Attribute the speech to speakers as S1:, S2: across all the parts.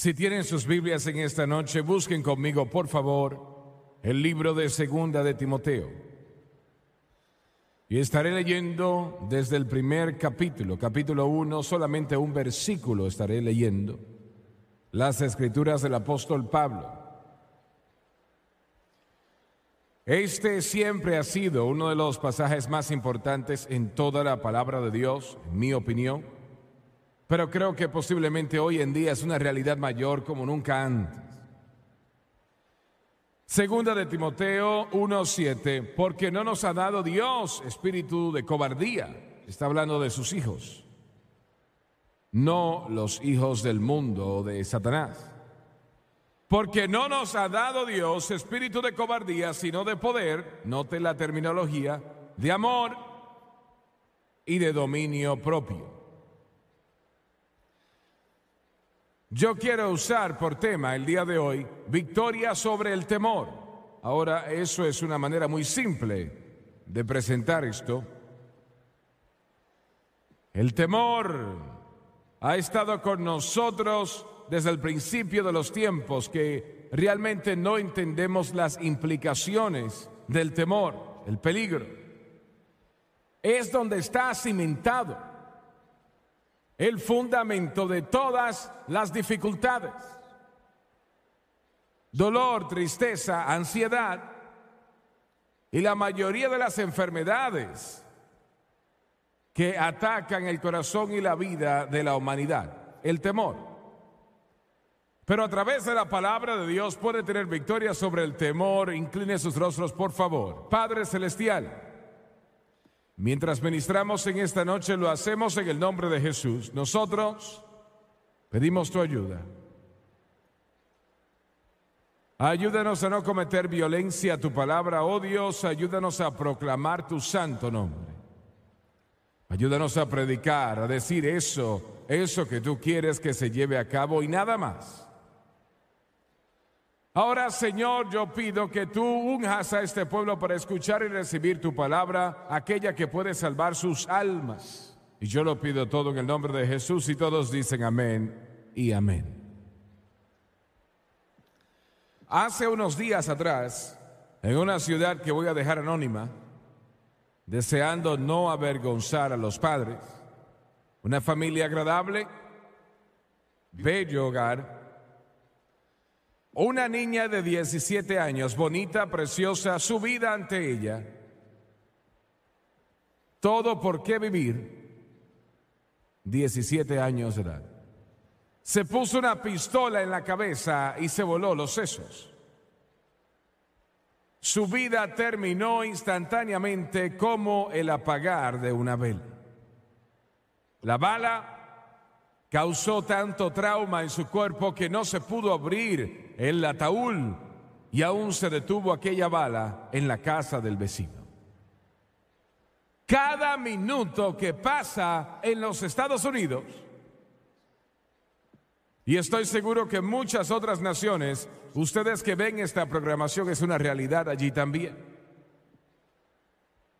S1: Si tienen sus Biblias en esta noche, busquen conmigo, por favor, el libro de Segunda de Timoteo. Y estaré leyendo desde el primer capítulo, capítulo 1, solamente un versículo estaré leyendo, las escrituras del apóstol Pablo. Este siempre ha sido uno de los pasajes más importantes en toda la palabra de Dios, en mi opinión pero creo que posiblemente hoy en día es una realidad mayor como nunca antes. Segunda de Timoteo 1:7, porque no nos ha dado Dios espíritu de cobardía, está hablando de sus hijos, no los hijos del mundo de Satanás. Porque no nos ha dado Dios espíritu de cobardía, sino de poder, note la terminología, de amor y de dominio propio. Yo quiero usar por tema el día de hoy victoria sobre el temor. Ahora, eso es una manera muy simple de presentar esto. El temor ha estado con nosotros desde el principio de los tiempos, que realmente no entendemos las implicaciones del temor, el peligro. Es donde está cimentado el fundamento de todas las dificultades. Dolor, tristeza, ansiedad y la mayoría de las enfermedades que atacan el corazón y la vida de la humanidad, el temor. Pero a través de la palabra de Dios puede tener victoria sobre el temor. Incline sus rostros, por favor. Padre Celestial. Mientras ministramos en esta noche, lo hacemos en el nombre de Jesús. Nosotros pedimos tu ayuda. Ayúdanos a no cometer violencia a tu palabra, oh Dios, ayúdanos a proclamar tu santo nombre. Ayúdanos a predicar, a decir eso, eso que tú quieres que se lleve a cabo y nada más. Ahora, Señor, yo pido que tú unjas a este pueblo para escuchar y recibir tu palabra, aquella que puede salvar sus almas. Y yo lo pido todo en el nombre de Jesús y todos dicen amén y amén. Hace unos días atrás, en una ciudad que voy a dejar anónima, deseando no avergonzar a los padres, una familia agradable, bello hogar, una niña de 17 años, bonita, preciosa, su vida ante ella. Todo por qué vivir 17 años de edad. Se puso una pistola en la cabeza y se voló los sesos. Su vida terminó instantáneamente como el apagar de una vela. La bala causó tanto trauma en su cuerpo que no se pudo abrir el ataúd y aún se detuvo aquella bala en la casa del vecino. Cada minuto que pasa en los Estados Unidos, y estoy seguro que muchas otras naciones, ustedes que ven esta programación es una realidad allí también.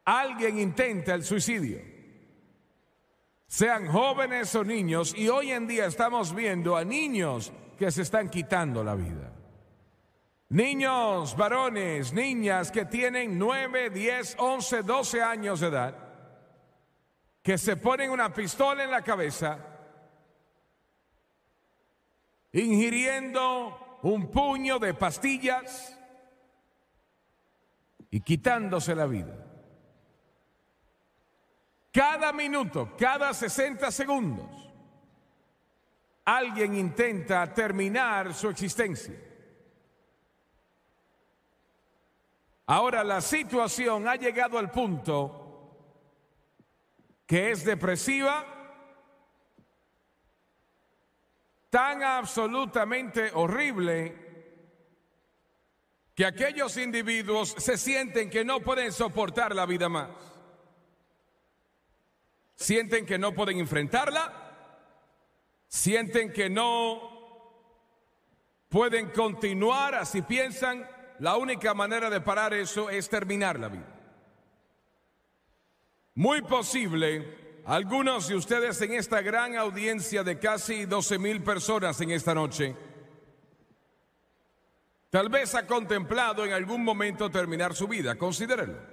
S1: Alguien intenta el suicidio, sean jóvenes o niños, y hoy en día estamos viendo a niños que se están quitando la vida. Niños, varones, niñas que tienen 9, 10, 11, 12 años de edad, que se ponen una pistola en la cabeza, ingiriendo un puño de pastillas y quitándose la vida. Cada minuto, cada 60 segundos, alguien intenta terminar su existencia. Ahora la situación ha llegado al punto que es depresiva, tan absolutamente horrible que aquellos individuos se sienten que no pueden soportar la vida más. Sienten que no pueden enfrentarla sienten que no pueden continuar, así piensan, la única manera de parar eso es terminar la vida. Muy posible, algunos de ustedes en esta gran audiencia de casi 12 mil personas en esta noche, tal vez ha contemplado en algún momento terminar su vida, considérenlo,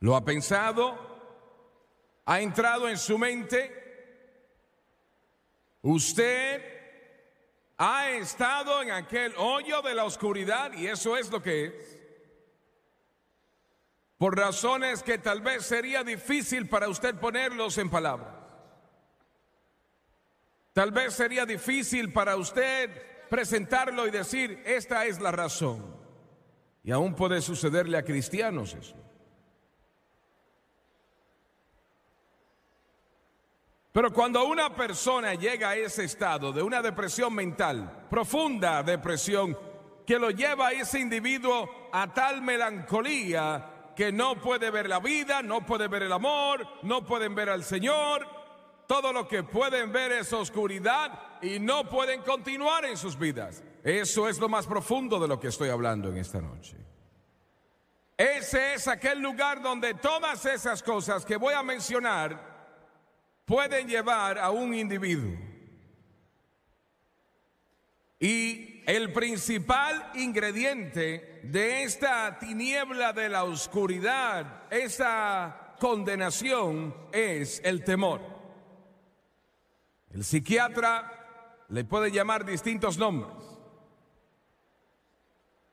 S1: Lo ha pensado, ha entrado en su mente, Usted ha estado en aquel hoyo de la oscuridad y eso es lo que es. Por razones que tal vez sería difícil para usted ponerlos en palabras. Tal vez sería difícil para usted presentarlo y decir, esta es la razón. Y aún puede sucederle a cristianos eso. Pero cuando una persona llega a ese estado de una depresión mental, profunda depresión, que lo lleva a ese individuo a tal melancolía que no puede ver la vida, no puede ver el amor, no pueden ver al Señor, todo lo que pueden ver es oscuridad y no pueden continuar en sus vidas. Eso es lo más profundo de lo que estoy hablando en esta noche. Ese es aquel lugar donde todas esas cosas que voy a mencionar pueden llevar a un individuo. Y el principal ingrediente de esta tiniebla de la oscuridad, esa condenación, es el temor. El psiquiatra le puede llamar distintos nombres.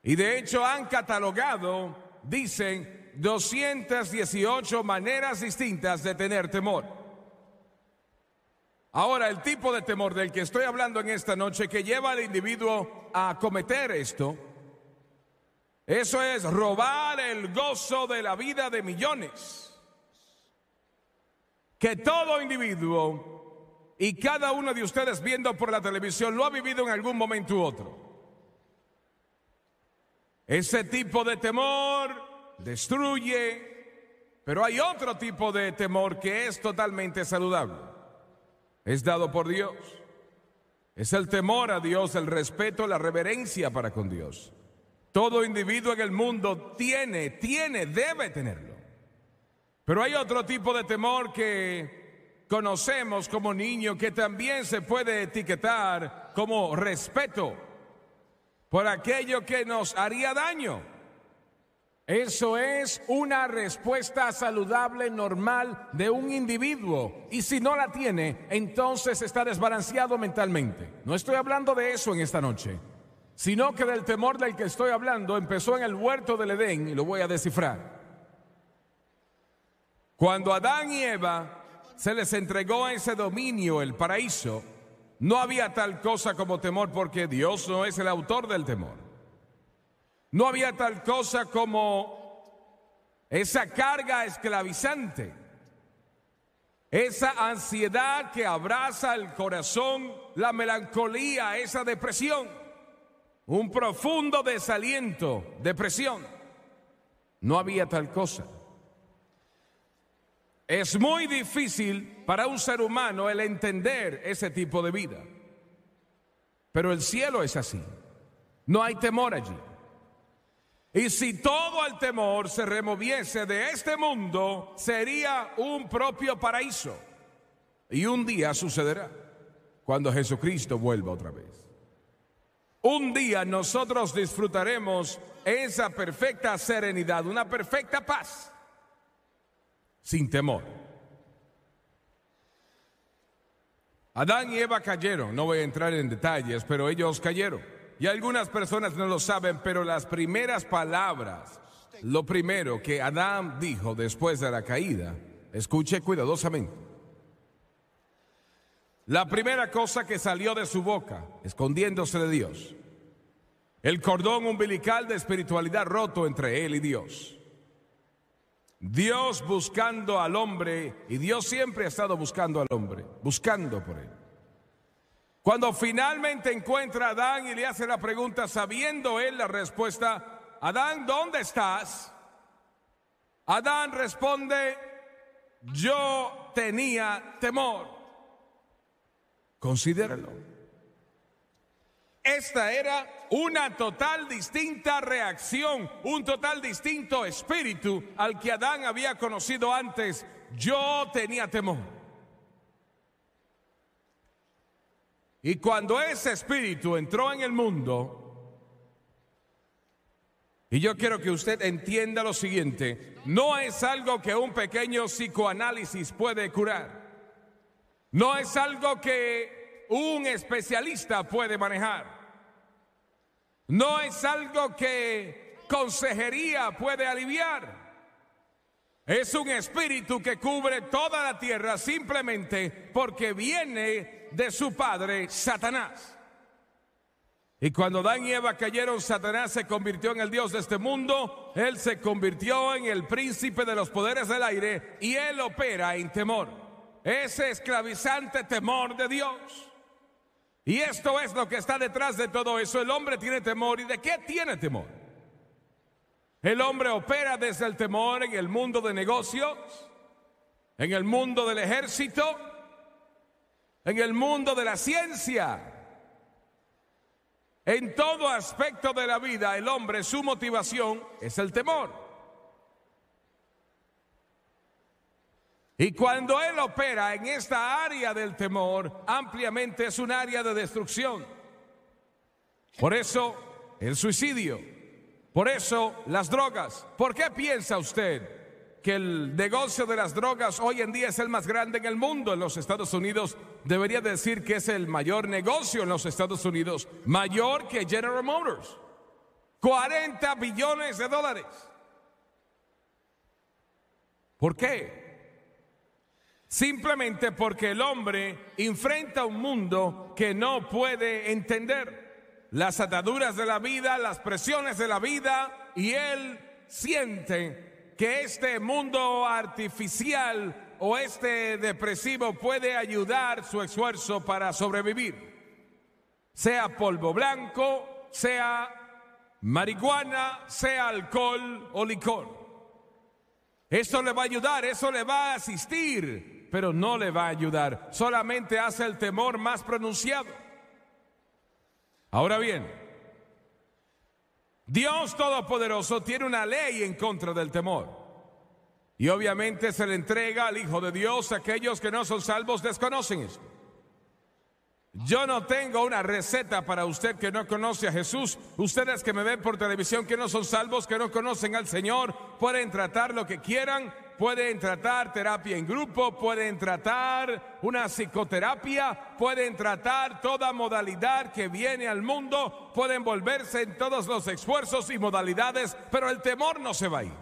S1: Y de hecho han catalogado, dicen, 218 maneras distintas de tener temor. Ahora, el tipo de temor del que estoy hablando en esta noche que lleva al individuo a cometer esto, eso es robar el gozo de la vida de millones. Que todo individuo y cada uno de ustedes viendo por la televisión lo ha vivido en algún momento u otro. Ese tipo de temor destruye, pero hay otro tipo de temor que es totalmente saludable es dado por Dios. Es el temor a Dios, el respeto, la reverencia para con Dios. Todo individuo en el mundo tiene, tiene, debe tenerlo. Pero hay otro tipo de temor que conocemos como niño que también se puede etiquetar como respeto por aquello que nos haría daño. Eso es una respuesta saludable, normal de un individuo. Y si no la tiene, entonces está desbalanceado mentalmente. No estoy hablando de eso en esta noche, sino que del temor del que estoy hablando empezó en el huerto del Edén y lo voy a descifrar. Cuando Adán y Eva se les entregó ese dominio, el paraíso, no había tal cosa como temor porque Dios no es el autor del temor. No había tal cosa como esa carga esclavizante, esa ansiedad que abraza el corazón, la melancolía, esa depresión, un profundo desaliento, depresión. No había tal cosa. Es muy difícil para un ser humano el entender ese tipo de vida. Pero el cielo es así. No hay temor allí. Y si todo el temor se removiese de este mundo, sería un propio paraíso. Y un día sucederá, cuando Jesucristo vuelva otra vez. Un día nosotros disfrutaremos esa perfecta serenidad, una perfecta paz, sin temor. Adán y Eva cayeron, no voy a entrar en detalles, pero ellos cayeron. Y algunas personas no lo saben, pero las primeras palabras, lo primero que Adán dijo después de la caída, escuche cuidadosamente. La primera cosa que salió de su boca, escondiéndose de Dios, el cordón umbilical de espiritualidad roto entre él y Dios. Dios buscando al hombre, y Dios siempre ha estado buscando al hombre, buscando por él. Cuando finalmente encuentra a Adán y le hace la pregunta, sabiendo él la respuesta, Adán, ¿dónde estás? Adán responde, yo tenía temor. Considéralo. Esta era una total distinta reacción, un total distinto espíritu al que Adán había conocido antes. Yo tenía temor. Y cuando ese espíritu entró en el mundo, y yo quiero que usted entienda lo siguiente, no es algo que un pequeño psicoanálisis puede curar, no es algo que un especialista puede manejar, no es algo que consejería puede aliviar. Es un espíritu que cubre toda la tierra simplemente porque viene de su padre, Satanás. Y cuando Dan y Eva cayeron, Satanás se convirtió en el Dios de este mundo, él se convirtió en el príncipe de los poderes del aire y él opera en temor. Ese esclavizante temor de Dios. Y esto es lo que está detrás de todo eso. El hombre tiene temor. ¿Y de qué tiene temor? El hombre opera desde el temor en el mundo de negocios, en el mundo del ejército, en el mundo de la ciencia. En todo aspecto de la vida, el hombre, su motivación es el temor. Y cuando él opera en esta área del temor, ampliamente es un área de destrucción. Por eso el suicidio, por eso las drogas. ¿Por qué piensa usted que el negocio de las drogas hoy en día es el más grande en el mundo, en los Estados Unidos, debería decir que es el mayor negocio en los Estados Unidos, mayor que General Motors. 40 billones de dólares. ¿Por qué? Simplemente porque el hombre enfrenta un mundo que no puede entender. Las ataduras de la vida, las presiones de la vida, y él siente que este mundo artificial o este depresivo puede ayudar su esfuerzo para sobrevivir. Sea polvo blanco, sea marihuana, sea alcohol o licor. Eso le va a ayudar, eso le va a asistir, pero no le va a ayudar. Solamente hace el temor más pronunciado. Ahora bien, Dios Todopoderoso tiene una ley en contra del temor. Y obviamente se le entrega al Hijo de Dios a aquellos que no son salvos desconocen esto. Yo no tengo una receta para usted que no conoce a Jesús. Ustedes que me ven por televisión que no son salvos, que no conocen al Señor, pueden tratar lo que quieran, pueden tratar terapia en grupo, pueden tratar una psicoterapia, pueden tratar toda modalidad que viene al mundo, pueden volverse en todos los esfuerzos y modalidades, pero el temor no se va a ir.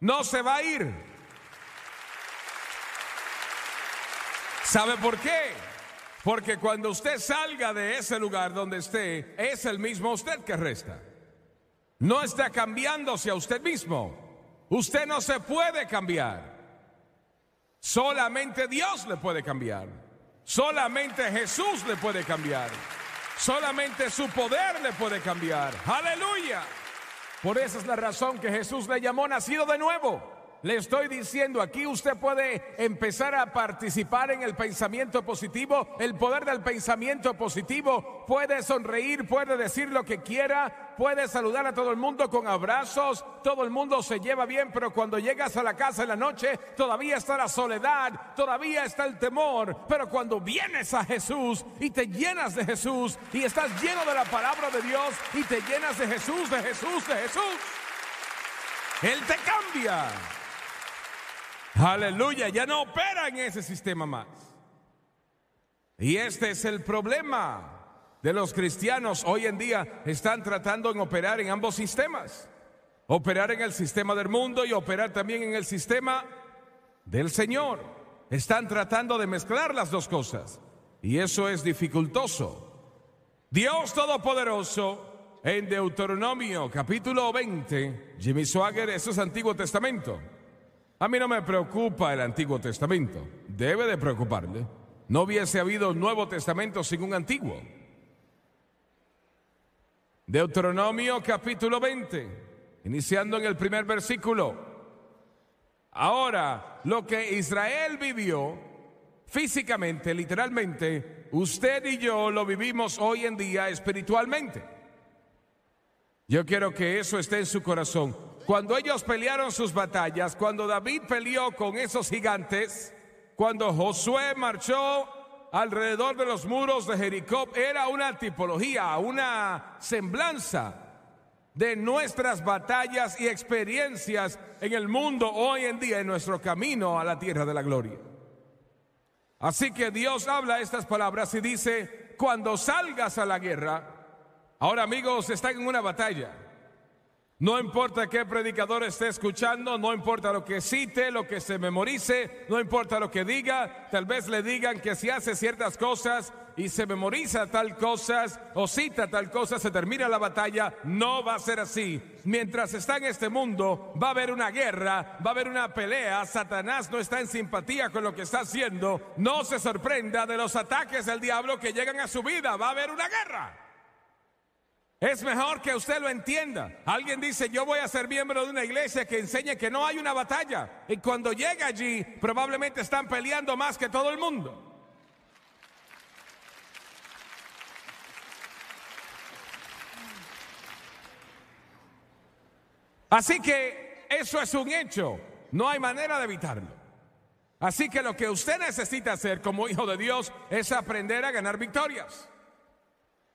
S1: No se va a ir. ¿Sabe por qué? Porque cuando usted salga de ese lugar donde esté, es el mismo usted que resta. No está cambiándose a usted mismo Usted no se puede cambiar. Solamente Dios le puede cambiar. Solamente Jesús le puede cambiar. Solamente su poder le puede cambiar. Aleluya. Por esa es la razón que Jesús le llamó nacido de nuevo. Le estoy diciendo, aquí usted puede empezar a participar en el pensamiento positivo, el poder del pensamiento positivo. Puede sonreír, puede decir lo que quiera, puede saludar a todo el mundo con abrazos, todo el mundo se lleva bien, pero cuando llegas a la casa en la noche, todavía está la soledad, todavía está el temor, pero cuando vienes a Jesús y te llenas de Jesús y estás lleno de la palabra de Dios y te llenas de Jesús, de Jesús, de Jesús, Él te cambia. Aleluya, ya no opera en ese sistema más. Y este es el problema de los cristianos hoy en día. Están tratando de operar en ambos sistemas. Operar en el sistema del mundo y operar también en el sistema del Señor. Están tratando de mezclar las dos cosas. Y eso es dificultoso. Dios Todopoderoso, en Deuteronomio capítulo 20, Jimmy Swagger, eso es Antiguo Testamento. A mí no me preocupa el Antiguo Testamento. Debe de preocuparle. No hubiese habido Nuevo Testamento sin un Antiguo. Deuteronomio capítulo 20, iniciando en el primer versículo. Ahora, lo que Israel vivió físicamente, literalmente, usted y yo lo vivimos hoy en día espiritualmente. Yo quiero que eso esté en su corazón. Cuando ellos pelearon sus batallas, cuando David peleó con esos gigantes, cuando Josué marchó alrededor de los muros de Jericó, era una tipología, una semblanza de nuestras batallas y experiencias en el mundo hoy en día, en nuestro camino a la tierra de la gloria. Así que Dios habla estas palabras y dice, cuando salgas a la guerra, ahora amigos, están en una batalla. No importa qué predicador esté escuchando, no importa lo que cite, lo que se memorice, no importa lo que diga, tal vez le digan que si hace ciertas cosas y se memoriza tal cosa o cita tal cosa, se termina la batalla, no va a ser así. Mientras está en este mundo, va a haber una guerra, va a haber una pelea, Satanás no está en simpatía con lo que está haciendo, no se sorprenda de los ataques del diablo que llegan a su vida, va a haber una guerra. Es mejor que usted lo entienda. Alguien dice, yo voy a ser miembro de una iglesia que enseñe que no hay una batalla. Y cuando llega allí, probablemente están peleando más que todo el mundo. Así que eso es un hecho. No hay manera de evitarlo. Así que lo que usted necesita hacer como hijo de Dios es aprender a ganar victorias.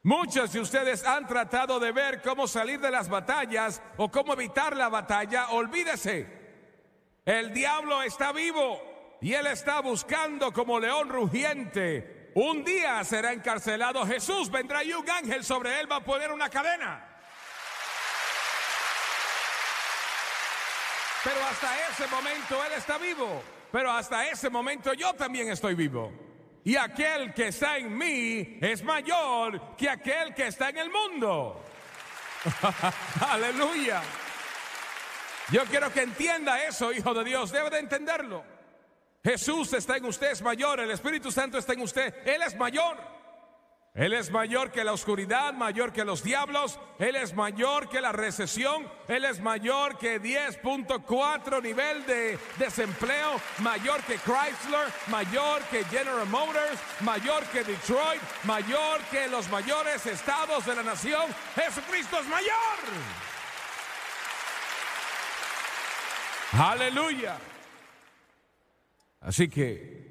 S1: Muchos de ustedes han tratado de ver cómo salir de las batallas o cómo evitar la batalla. Olvídese. El diablo está vivo y él está buscando como león rugiente. Un día será encarcelado Jesús, vendrá y un ángel sobre él va a poner una cadena. Pero hasta ese momento él está vivo. Pero hasta ese momento yo también estoy vivo y aquel que está en mí es mayor que aquel que está en el mundo. Aleluya. Yo quiero que entienda eso, hijo de Dios. Debe de entenderlo. Jesús está en usted, es mayor. El Espíritu Santo está en usted. Él es mayor. Él es mayor que la oscuridad, mayor que los diablos, Él es mayor que la recesión, Él es mayor que 10.4 nivel de desempleo, mayor que Chrysler, mayor que General Motors, mayor que Detroit, mayor que los mayores estados de la nación. Jesucristo es mayor. Aleluya. Así que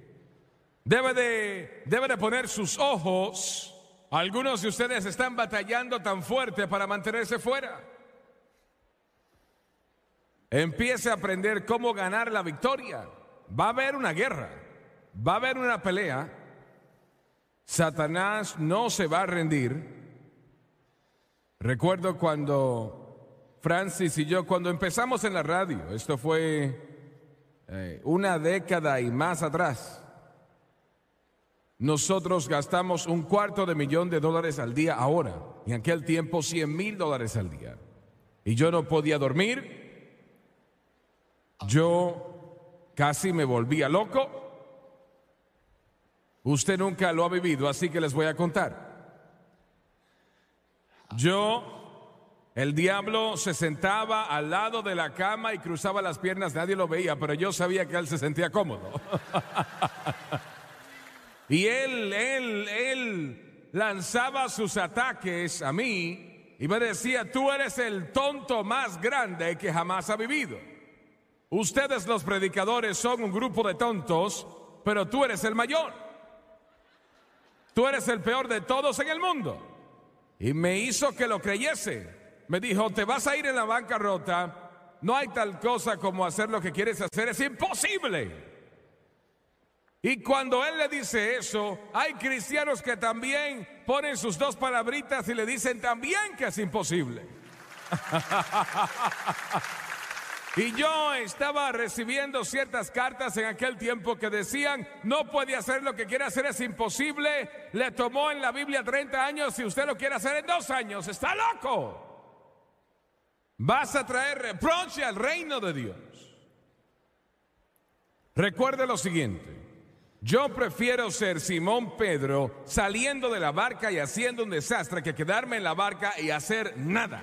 S1: Debe de, debe poner sus ojos. Algunos de ustedes están batallando tan fuerte para mantenerse fuera. Empiece a aprender cómo ganar la victoria. Va a haber una guerra, va a haber una pelea. Satanás no se va a rendir. Recuerdo cuando Francis y yo, cuando empezamos en la radio, esto fue eh, una década y más atrás, nosotros gastamos un cuarto de millón de dólares al día ahora, en aquel tiempo 100 mil dólares al día. Y yo no podía dormir, yo casi me volvía loco. Usted nunca lo ha vivido, así que les voy a contar. Yo, el diablo se sentaba al lado de la cama y cruzaba las piernas, nadie lo veía, pero yo sabía que él se sentía cómodo. Y él, él, él lanzaba sus ataques a mí y me decía, tú eres el tonto más grande que jamás ha vivido. Ustedes los predicadores son un grupo de tontos, pero tú eres el mayor. Tú eres el peor de todos en el mundo. Y me hizo que lo creyese. Me dijo, te vas a ir en la bancarrota, no hay tal cosa como hacer lo que quieres hacer, es imposible. Y cuando él le dice eso, hay cristianos que también ponen sus dos palabritas y le dicen también que es imposible. y yo estaba recibiendo ciertas cartas en aquel tiempo que decían, no puede hacer lo que quiere hacer, es imposible. Le tomó en la Biblia 30 años si usted lo quiere hacer en dos años. Está loco. Vas a traer reproche al reino de Dios. Recuerde lo siguiente. Yo prefiero ser Simón Pedro saliendo de la barca y haciendo un desastre que quedarme en la barca y hacer nada.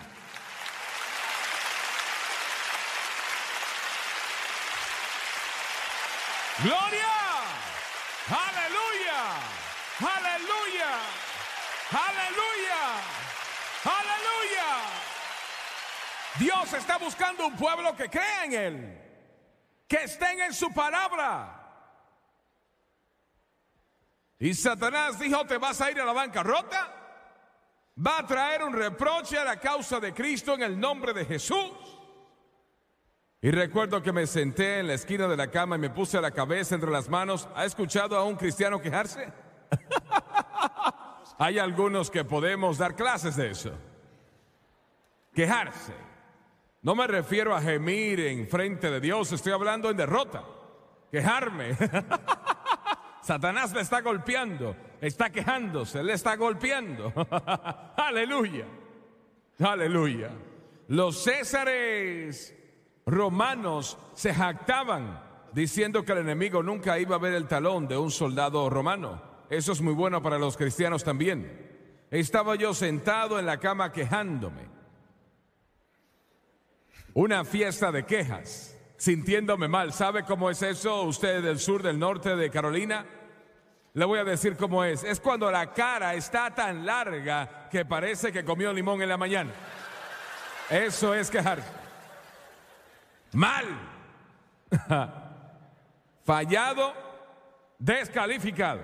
S1: Gloria, aleluya, aleluya, aleluya, aleluya. Dios está buscando un pueblo que crea en Él, que estén en su palabra y Satanás dijo, te vas a ir a la bancarrota, va a traer un reproche a la causa de Cristo en el nombre de Jesús. Y recuerdo que me senté en la esquina de la cama y me puse la cabeza entre las manos. ¿Ha escuchado a un cristiano quejarse? Hay algunos que podemos dar clases de eso. Quejarse. No me refiero a gemir en frente de Dios, estoy hablando en derrota. Quejarme. Satanás le está golpeando, está quejándose, le está golpeando. aleluya, aleluya. Los césares romanos se jactaban diciendo que el enemigo nunca iba a ver el talón de un soldado romano. Eso es muy bueno para los cristianos también. Estaba yo sentado en la cama quejándome. Una fiesta de quejas sintiéndome mal. ¿Sabe cómo es eso usted del sur, del norte de Carolina? Le voy a decir cómo es. Es cuando la cara está tan larga que parece que comió limón en la mañana. Eso es quejar. Mal. Fallado. Descalificado.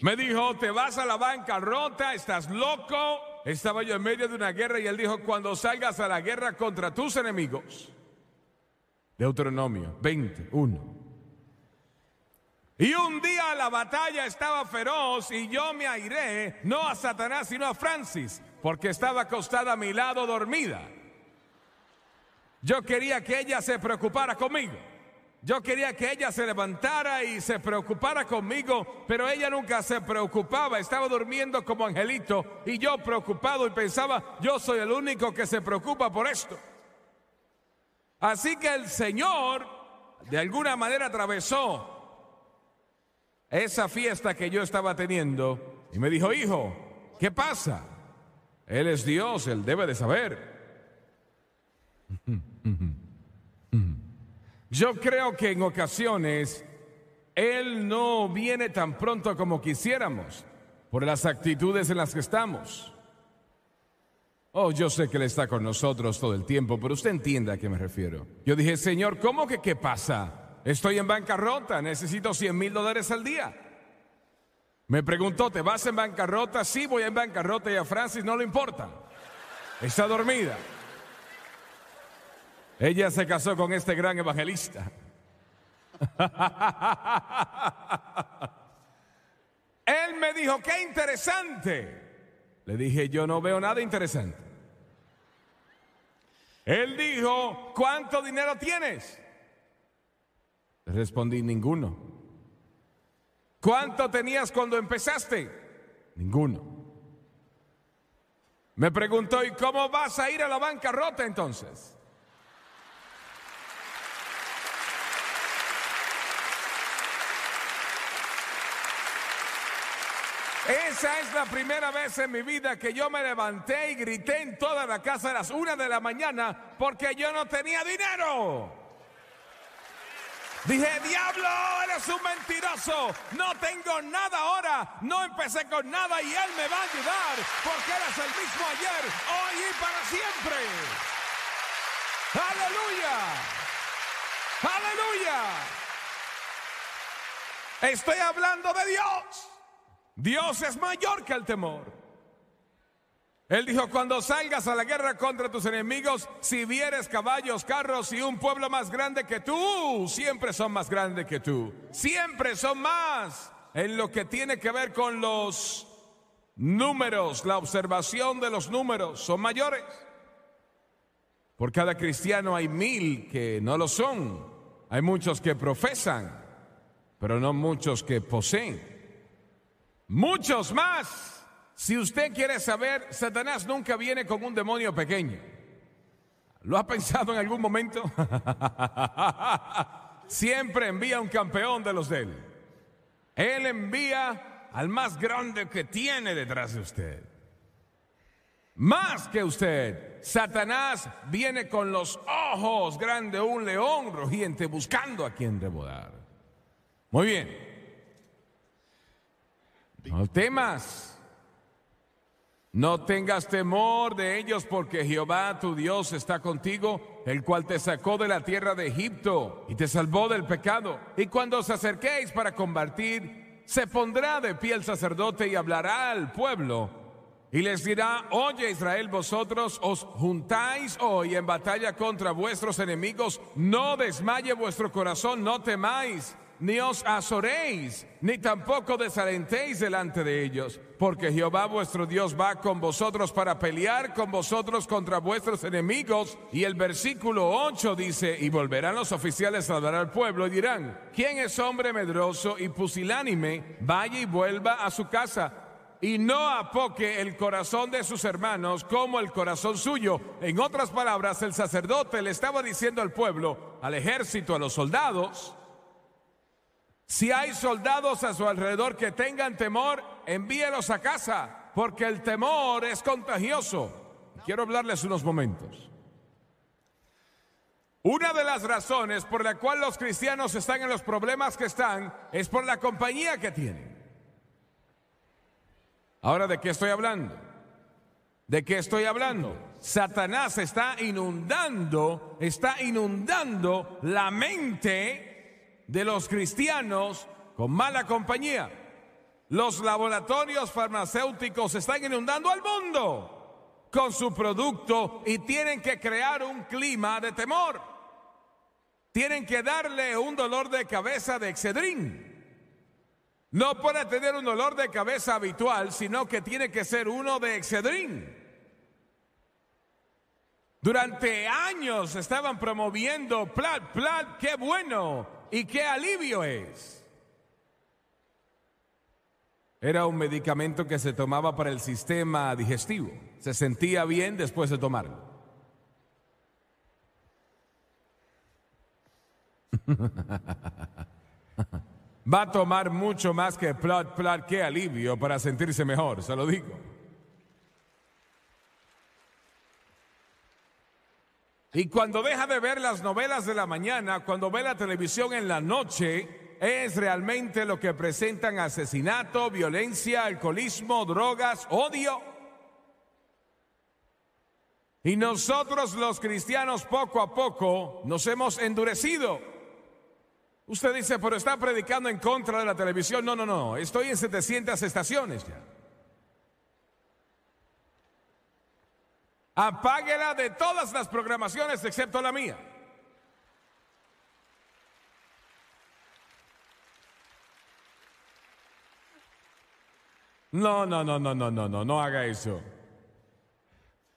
S1: Me dijo, te vas a la banca rota. estás loco estaba yo en medio de una guerra y él dijo, cuando salgas a la guerra contra tus enemigos, Deuteronomio 20:1. Y un día la batalla estaba feroz y yo me airé, no a Satanás, sino a Francis, porque estaba acostada a mi lado dormida. Yo quería que ella se preocupara conmigo. Yo quería que ella se levantara y se preocupara conmigo, pero ella nunca se preocupaba, estaba durmiendo como angelito y yo preocupado y pensaba, yo soy el único que se preocupa por esto. Así que el Señor de alguna manera atravesó esa fiesta que yo estaba teniendo y me dijo, hijo, ¿qué pasa? Él es Dios, él debe de saber. Yo creo que en ocasiones Él no viene tan pronto como quisiéramos por las actitudes en las que estamos. Oh, yo sé que Él está con nosotros todo el tiempo, pero usted entienda a qué me refiero. Yo dije, Señor, ¿cómo que qué pasa? Estoy en bancarrota, necesito 100 mil dólares al día. Me preguntó, ¿te vas en bancarrota? Sí, voy en bancarrota y a Francis no le importa. Está dormida. Ella se casó con este gran evangelista. Él me dijo, qué interesante. Le dije, yo no veo nada interesante. Él dijo, ¿cuánto dinero tienes? Le respondí, ninguno. ¿Cuánto tenías cuando empezaste? Ninguno. Me preguntó, ¿y cómo vas a ir a la bancarrota entonces? Esa es la primera vez en mi vida que yo me levanté y grité en toda la casa a las una de la mañana porque yo no tenía dinero. Dije, diablo, eres un mentiroso. No tengo nada ahora. No empecé con nada y Él me va a ayudar porque eres el mismo ayer, hoy y para siempre. Aleluya. Aleluya. Estoy hablando de Dios. Dios es mayor que el temor. Él dijo, cuando salgas a la guerra contra tus enemigos, si vieres caballos, carros y un pueblo más grande que tú, siempre son más grandes que tú. Siempre son más en lo que tiene que ver con los números, la observación de los números, son mayores. Por cada cristiano hay mil que no lo son. Hay muchos que profesan, pero no muchos que poseen muchos más. Si usted quiere saber, Satanás nunca viene con un demonio pequeño. ¿Lo ha pensado en algún momento? Siempre envía un campeón de los de él. Él envía al más grande que tiene detrás de usted. Más que usted, Satanás viene con los ojos grandes, un león rojiente buscando a quien devorar. Muy bien. No temas. No tengas temor de ellos porque Jehová tu Dios está contigo, el cual te sacó de la tierra de Egipto y te salvó del pecado. Y cuando os acerquéis para combatir, se pondrá de pie el sacerdote y hablará al pueblo y les dirá, oye Israel, vosotros os juntáis hoy en batalla contra vuestros enemigos, no desmaye vuestro corazón, no temáis ni os azoréis, ni tampoco desalentéis delante de ellos, porque Jehová vuestro Dios va con vosotros para pelear con vosotros contra vuestros enemigos. Y el versículo 8 dice, y volverán los oficiales a hablar al pueblo y dirán, ¿quién es hombre medroso y pusilánime? Vaya y vuelva a su casa y no apoque el corazón de sus hermanos como el corazón suyo. En otras palabras, el sacerdote le estaba diciendo al pueblo, al ejército, a los soldados, si hay soldados a su alrededor que tengan temor, envíelos a casa, porque el temor es contagioso. Quiero hablarles unos momentos. Una de las razones por la cual los cristianos están en los problemas que están es por la compañía que tienen. Ahora, ¿de qué estoy hablando? ¿De qué estoy hablando? Satanás está inundando, está inundando la mente de los cristianos con mala compañía. Los laboratorios farmacéuticos están inundando al mundo con su producto y tienen que crear un clima de temor. Tienen que darle un dolor de cabeza de excedrín. No puede tener un dolor de cabeza habitual, sino que tiene que ser uno de excedrín. Durante años estaban promoviendo Plat, Plat, qué bueno. Y qué alivio es. Era un medicamento que se tomaba para el sistema digestivo. Se sentía bien después de tomarlo. Va a tomar mucho más que plot, plot, qué alivio para sentirse mejor, se lo digo. Y cuando deja de ver las novelas de la mañana, cuando ve la televisión en la noche, es realmente lo que presentan asesinato, violencia, alcoholismo, drogas, odio. Y nosotros los cristianos poco a poco nos hemos endurecido. Usted dice, pero está predicando en contra de la televisión. No, no, no, estoy en 700 estaciones ya. Apáguela de todas las programaciones excepto la mía. No, no, no, no, no, no, no, no haga eso.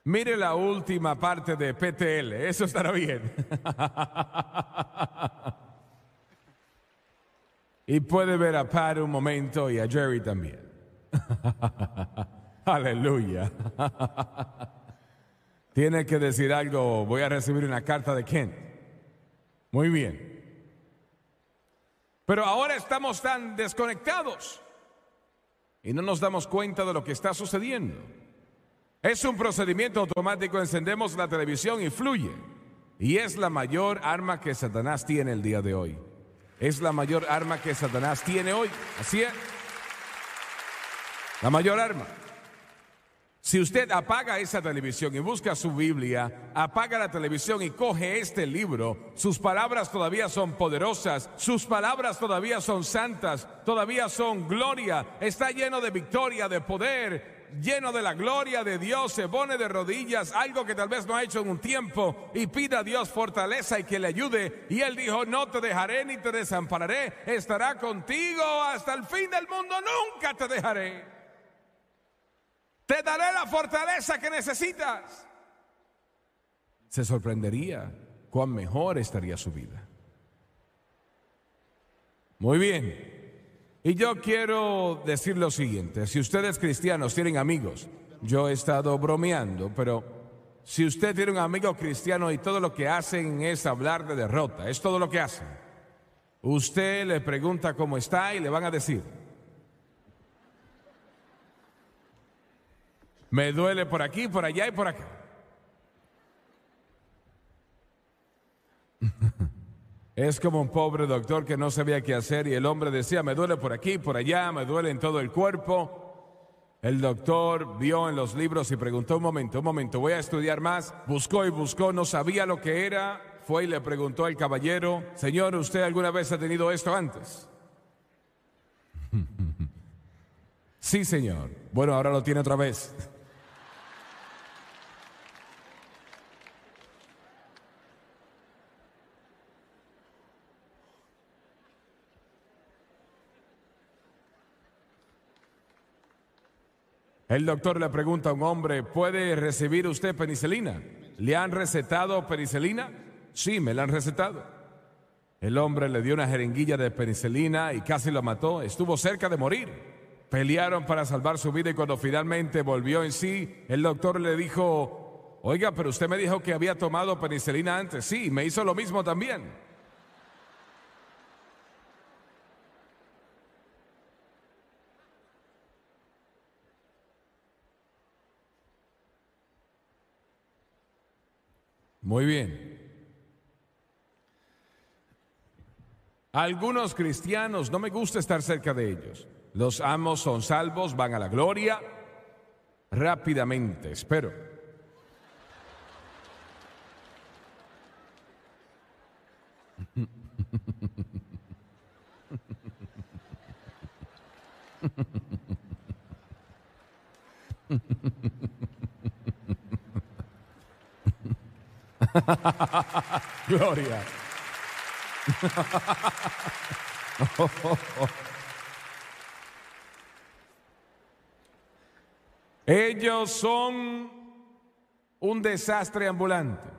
S1: Mire la última parte de PTL, eso estará bien. y puede ver a Pat un momento y a Jerry también. Aleluya. Tiene que decir algo, voy a recibir una carta de Kent. Muy bien. Pero ahora estamos tan desconectados y no nos damos cuenta de lo que está sucediendo. Es un procedimiento automático, encendemos la televisión y fluye. Y es la mayor arma que Satanás tiene el día de hoy. Es la mayor arma que Satanás tiene hoy. Así es. La mayor arma. Si usted apaga esa televisión y busca su Biblia, apaga la televisión y coge este libro, sus palabras todavía son poderosas, sus palabras todavía son santas, todavía son gloria, está lleno de victoria, de poder, lleno de la gloria de Dios, se pone de rodillas, algo que tal vez no ha hecho en un tiempo, y pida a Dios fortaleza y que le ayude. Y él dijo, no te dejaré ni te desampararé, estará contigo hasta el fin del mundo, nunca te dejaré. Te daré la fortaleza que necesitas. Se sorprendería cuán mejor estaría su vida. Muy bien. Y yo quiero decir lo siguiente, si ustedes cristianos tienen amigos, yo he estado bromeando, pero si usted tiene un amigo cristiano y todo lo que hacen es hablar de derrota, es todo lo que hacen, usted le pregunta cómo está y le van a decir, Me duele por aquí, por allá y por acá. Es como un pobre doctor que no sabía qué hacer y el hombre decía, me duele por aquí, por allá, me duele en todo el cuerpo. El doctor vio en los libros y preguntó, un momento, un momento, voy a estudiar más. Buscó y buscó, no sabía lo que era. Fue y le preguntó al caballero, Señor, ¿usted alguna vez ha tenido esto antes? sí, señor. Bueno, ahora lo tiene otra vez. El doctor le pregunta a un hombre, ¿puede recibir usted penicilina? ¿Le han recetado penicilina? Sí, me la han recetado. El hombre le dio una jeringuilla de penicilina y casi lo mató. Estuvo cerca de morir. Pelearon para salvar su vida y cuando finalmente volvió en sí, el doctor le dijo, oiga, pero usted me dijo que había tomado penicilina antes. Sí, me hizo lo mismo también. Muy bien. Algunos cristianos, no me gusta estar cerca de ellos. Los amos son salvos, van a la gloria rápidamente, espero. Gloria. Ellos son un desastre ambulante.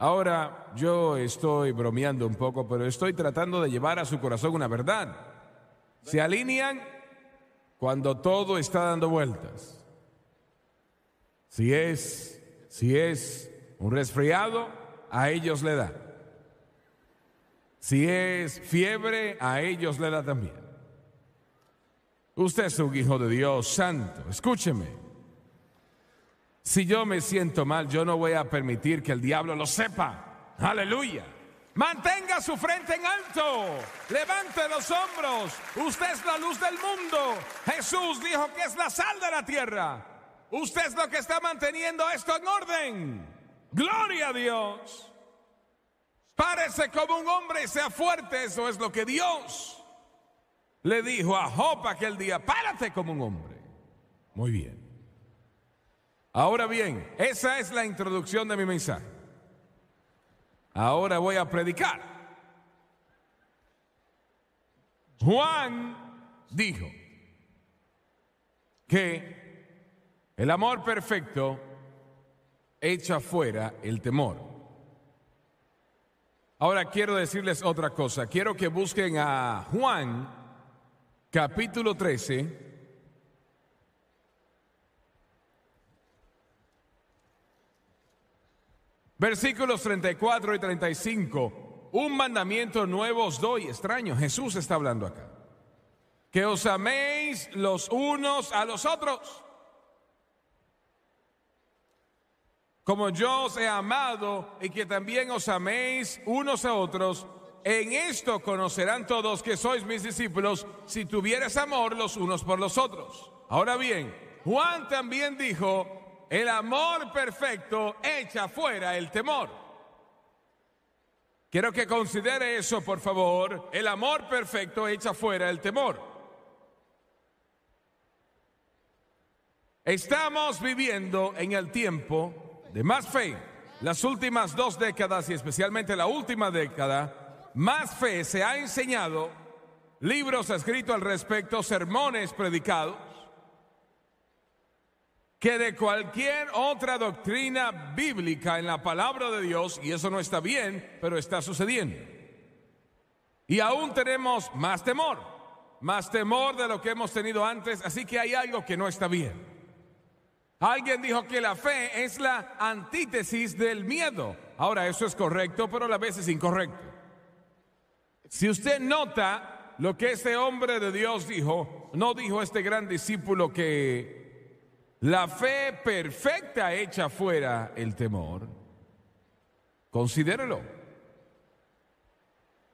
S1: Ahora, yo estoy bromeando un poco, pero estoy tratando de llevar a su corazón una verdad. Se alinean cuando todo está dando vueltas. Si es si es un resfriado, a ellos le da. Si es fiebre, a ellos le da también. Usted es un hijo de Dios santo, escúcheme. Si yo me siento mal, yo no voy a permitir que el diablo lo sepa. Aleluya. Mantenga su frente en alto. Levante los hombros. Usted es la luz del mundo. Jesús dijo que es la sal de la tierra. Usted es lo que está manteniendo esto en orden. Gloria a Dios. Párese como un hombre y sea fuerte. Eso es lo que Dios le dijo a Job aquel día. Párate como un hombre. Muy bien. Ahora bien, esa es la introducción de mi mensaje. Ahora voy a predicar. Juan dijo que el amor perfecto echa fuera el temor. Ahora quiero decirles otra cosa. Quiero que busquen a Juan capítulo 13. Versículos 34 y 35. Un mandamiento nuevo os doy, extraño. Jesús está hablando acá. Que os améis los unos a los otros. como yo os he amado y que también os améis unos a otros. En esto conocerán todos que sois mis discípulos si tuvieras amor los unos por los otros. Ahora bien, Juan también dijo, el amor perfecto echa fuera el temor. Quiero que considere eso, por favor. El amor perfecto echa fuera el temor. Estamos viviendo en el tiempo de más fe. Las últimas dos décadas y especialmente la última década, más fe se ha enseñado, libros escritos al respecto, sermones predicados, que de cualquier otra doctrina bíblica en la palabra de Dios, y eso no está bien, pero está sucediendo. Y aún tenemos más temor, más temor de lo que hemos tenido antes, así que hay algo que no está bien. Alguien dijo que la fe es la antítesis del miedo. Ahora, eso es correcto, pero a la vez es incorrecto. Si usted nota lo que este hombre de Dios dijo, no dijo este gran discípulo que la fe perfecta echa fuera el temor. Considérelo.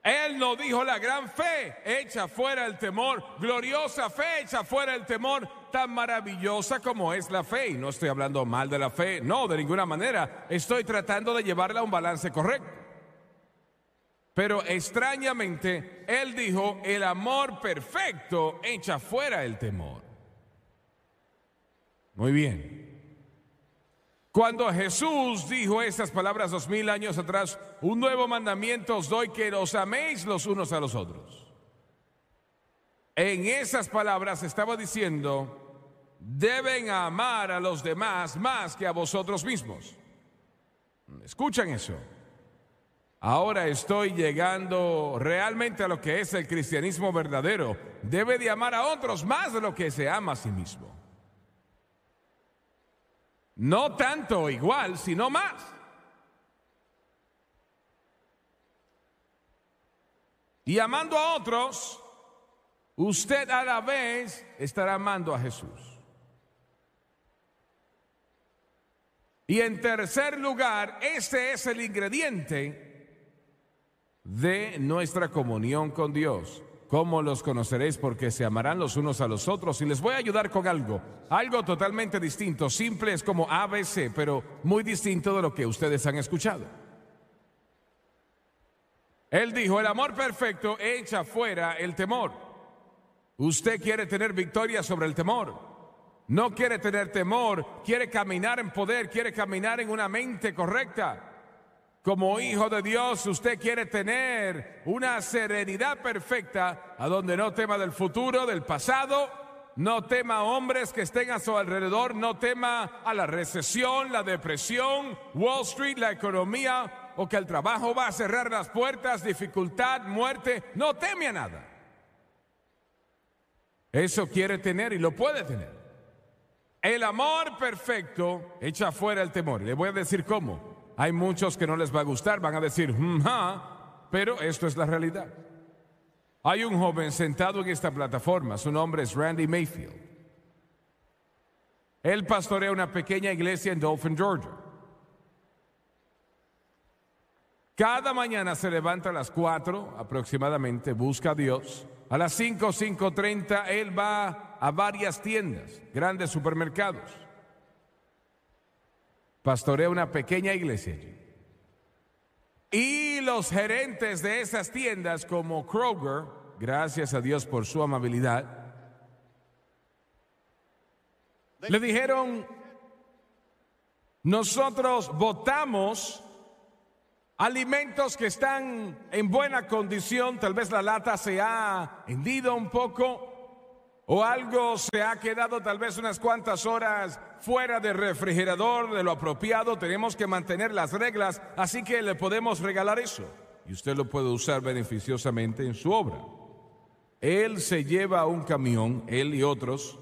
S1: Él no dijo la gran fe, echa fuera el temor, gloriosa fe, echa fuera el temor tan maravillosa como es la fe. Y no estoy hablando mal de la fe, no, de ninguna manera. Estoy tratando de llevarla a un balance correcto. Pero extrañamente, él dijo, el amor perfecto echa fuera el temor. Muy bien. Cuando Jesús dijo esas palabras dos mil años atrás, un nuevo mandamiento os doy que os améis los unos a los otros. En esas palabras estaba diciendo, deben amar a los demás más que a vosotros mismos. Escuchan eso. Ahora estoy llegando realmente a lo que es el cristianismo verdadero. Debe de amar a otros más de lo que se ama a sí mismo. No tanto igual, sino más. Y amando a otros, usted a la vez estará amando a Jesús. Y en tercer lugar, ese es el ingrediente de nuestra comunión con Dios. ¿Cómo los conoceréis? Porque se amarán los unos a los otros. Y les voy a ayudar con algo, algo totalmente distinto, simple, es como ABC, pero muy distinto de lo que ustedes han escuchado. Él dijo, el amor perfecto echa fuera el temor. Usted quiere tener victoria sobre el temor. No quiere tener temor, quiere caminar en poder, quiere caminar en una mente correcta. Como hijo de Dios, usted quiere tener una serenidad perfecta a donde no tema del futuro, del pasado, no tema hombres que estén a su alrededor, no tema a la recesión, la depresión, Wall Street, la economía, o que el trabajo va a cerrar las puertas, dificultad, muerte, no teme a nada. Eso quiere tener y lo puede tener. El amor perfecto echa fuera el temor. Le voy a decir cómo. Hay muchos que no les va a gustar, van a decir, pero esto es la realidad. Hay un joven sentado en esta plataforma, su nombre es Randy Mayfield. Él pastorea una pequeña iglesia en Dolphin, Georgia. Cada mañana se levanta a las 4 aproximadamente, busca a Dios. A las 5, 5.30 él va a varias tiendas, grandes supermercados. Pastorea una pequeña iglesia Y los gerentes de esas tiendas como Kroger, gracias a Dios por su amabilidad, le dijeron, nosotros votamos alimentos que están en buena condición, tal vez la lata se ha hendido un poco, o algo se ha quedado tal vez unas cuantas horas fuera de refrigerador, de lo apropiado, tenemos que mantener las reglas, así que le podemos regalar eso. Y usted lo puede usar beneficiosamente en su obra. Él se lleva un camión, él y otros,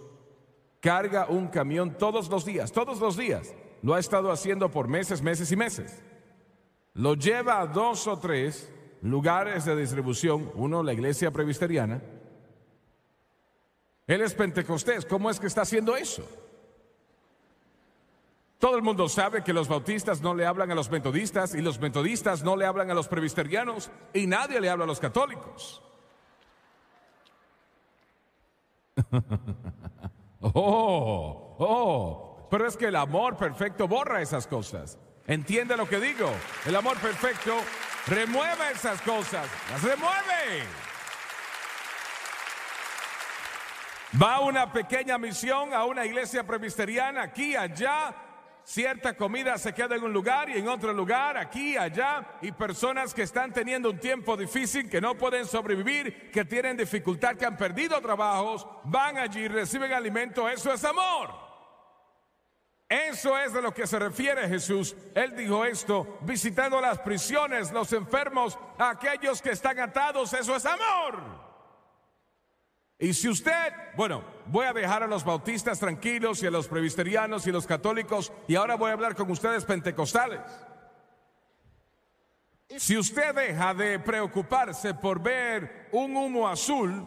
S1: carga un camión todos los días, todos los días. Lo ha estado haciendo por meses, meses y meses. Lo lleva a dos o tres lugares de distribución, uno la iglesia presbiteriana, él es pentecostés. ¿Cómo es que está haciendo eso? Todo el mundo sabe que los bautistas no le hablan a los metodistas y los metodistas no le hablan a los presbiterianos y nadie le habla a los católicos. oh, oh, pero es que el amor perfecto borra esas cosas. Entiende lo que digo. El amor perfecto remueve esas cosas. Las remueve. Va una pequeña misión a una iglesia presbiteriana, aquí, allá. Cierta comida se queda en un lugar y en otro lugar, aquí, allá, y personas que están teniendo un tiempo difícil, que no pueden sobrevivir, que tienen dificultad, que han perdido trabajos, van allí, reciben alimento, eso es amor. Eso es de lo que se refiere Jesús. Él dijo esto, visitando las prisiones, los enfermos, aquellos que están atados, eso es amor. Y si usted, bueno, voy a dejar a los bautistas tranquilos y a los presbiterianos y a los católicos y ahora voy a hablar con ustedes pentecostales. Si usted deja de preocuparse por ver un humo azul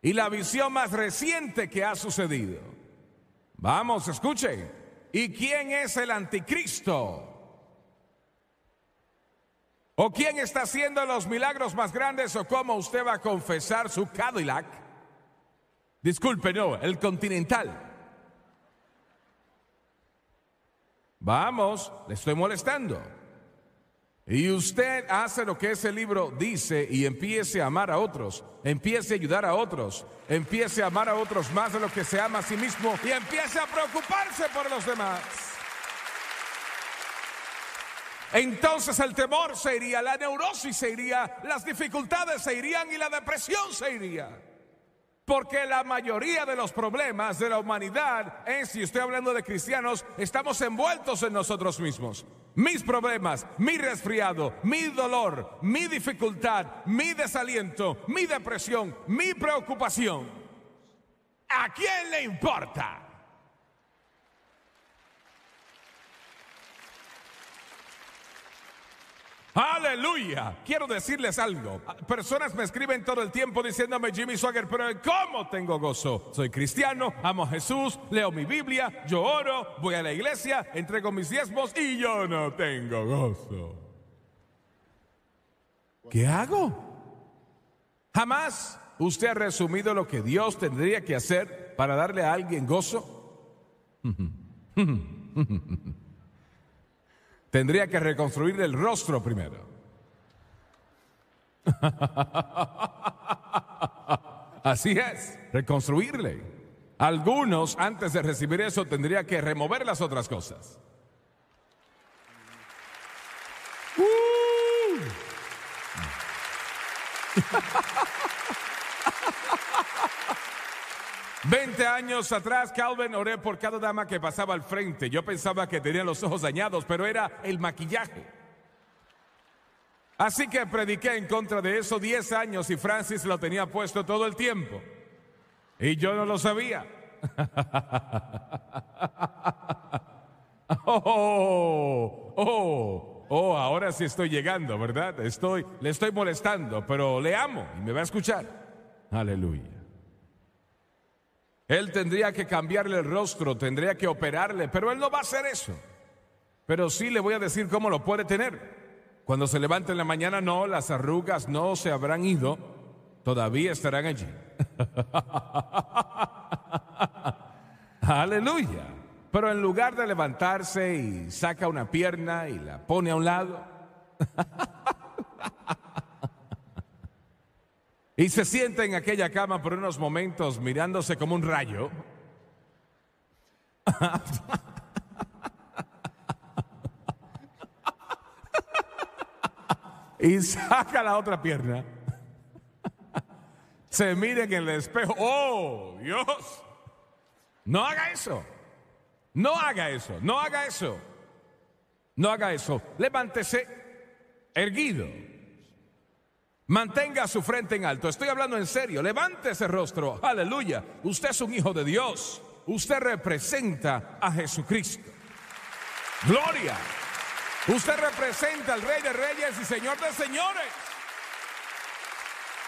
S1: y la visión más reciente que ha sucedido, vamos, escuche. ¿y quién es el anticristo? ¿O quién está haciendo los milagros más grandes? ¿O cómo usted va a confesar su Cadillac? Disculpe, no, el Continental. Vamos, le estoy molestando. Y usted hace lo que ese libro dice y empiece a amar a otros, empiece a ayudar a otros, empiece a amar a otros más de lo que se ama a sí mismo y empiece a preocuparse por los demás. Entonces el temor se iría, la neurosis se iría, las dificultades se irían y la depresión se iría. Porque la mayoría de los problemas de la humanidad es, si estoy hablando de cristianos, estamos envueltos en nosotros mismos. Mis problemas, mi resfriado, mi dolor, mi dificultad, mi desaliento, mi depresión, mi preocupación. ¿A quién le importa? Aleluya. Quiero decirles algo. Personas me escriben todo el tiempo diciéndome, Jimmy Swagger, pero ¿cómo tengo gozo? Soy cristiano, amo a Jesús, leo mi Biblia, yo oro, voy a la iglesia, entrego mis diezmos y yo no tengo gozo. ¿Qué hago? Jamás usted ha resumido lo que Dios tendría que hacer para darle a alguien gozo. Tendría que reconstruir el rostro primero. Así es, reconstruirle. Algunos antes de recibir eso tendría que remover las otras cosas. ¡Uh! 20 años atrás, Calvin oré por cada dama que pasaba al frente. Yo pensaba que tenía los ojos dañados, pero era el maquillaje. Así que prediqué en contra de eso 10 años y Francis lo tenía puesto todo el tiempo. Y yo no lo sabía. Oh, oh, oh, oh, oh, ahora sí estoy llegando, ¿verdad? Estoy, le estoy molestando, pero le amo y me va a escuchar. Aleluya. Él tendría que cambiarle el rostro, tendría que operarle, pero Él no va a hacer eso. Pero sí le voy a decir cómo lo puede tener. Cuando se levante en la mañana, no, las arrugas no se habrán ido, todavía estarán allí. Aleluya. Pero en lugar de levantarse y saca una pierna y la pone a un lado, y se sienta en aquella cama por unos momentos mirándose como un rayo. y saca la otra pierna. Se mira en el espejo. ¡Oh, Dios! No haga eso. No haga eso. No haga eso. No haga eso. Levántese erguido. Mantenga su frente en alto. Estoy hablando en serio. Levante ese rostro. Aleluya. Usted es un hijo de Dios. Usted representa a Jesucristo. Gloria. Usted representa al Rey de Reyes y Señor de Señores.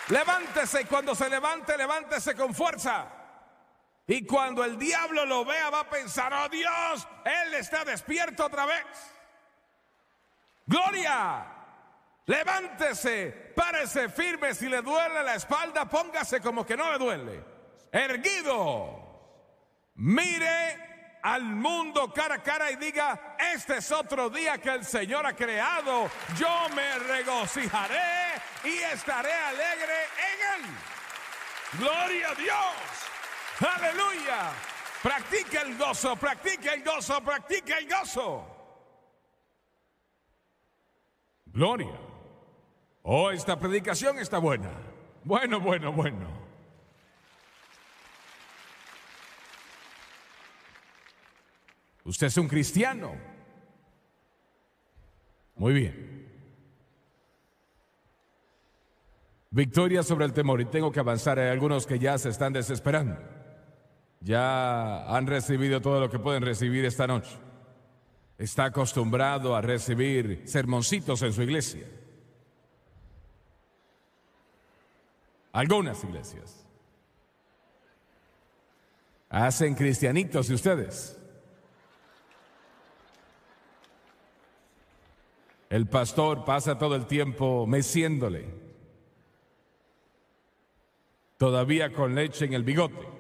S1: Levántese y cuando se levante, levántese con fuerza. Y cuando el diablo lo vea, va a pensar, oh Dios, Él está despierto otra vez. Gloria. Levántese, párese firme, si le duele la espalda, póngase como que no le duele. Erguido. Mire al mundo cara a cara y diga, este es otro día que el Señor ha creado. Yo me regocijaré y estaré alegre en él. Gloria a Dios. Aleluya. Practique el gozo, Practique el gozo, Practique el gozo. Gloria. Oh, esta predicación está buena. Bueno, bueno, bueno. Usted es un cristiano. Muy bien. Victoria sobre el temor. Y tengo que avanzar. Hay algunos que ya se están desesperando. Ya han recibido todo lo que pueden recibir esta noche. Está acostumbrado a recibir sermoncitos en su iglesia Algunas iglesias. Hacen cristianitos y ustedes. El pastor pasa todo el tiempo meciéndole, todavía con leche en el bigote.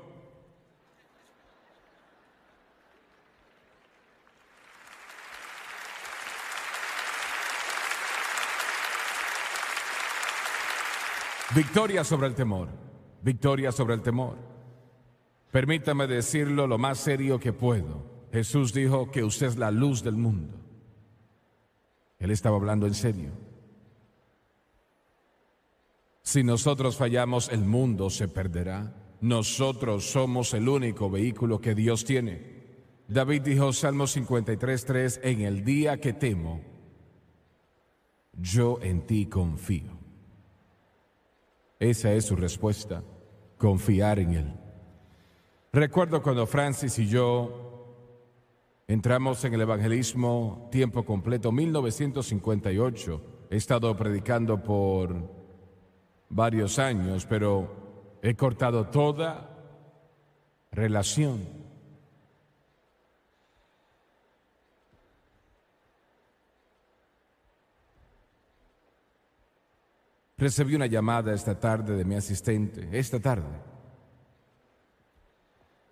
S1: Victoria sobre el temor, victoria sobre el temor. Permítame decirlo lo más serio que puedo. Jesús dijo que usted es la luz del mundo. Él estaba hablando en serio. Si nosotros fallamos, el mundo se perderá. Nosotros somos el único vehículo que Dios tiene. David dijo, Salmo 53.3, en el día que temo, yo en ti confío. Esa es su respuesta, confiar en Él. Recuerdo cuando Francis y yo entramos en el evangelismo tiempo completo, 1958. He estado predicando por varios años, pero he cortado toda relación Recibí una llamada esta tarde de mi asistente, esta tarde.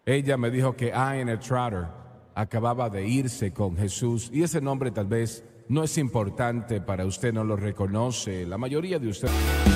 S1: Ella me dijo que Ian Trotter acababa de irse con Jesús y ese nombre tal vez no es importante para usted, no lo reconoce, la mayoría de ustedes.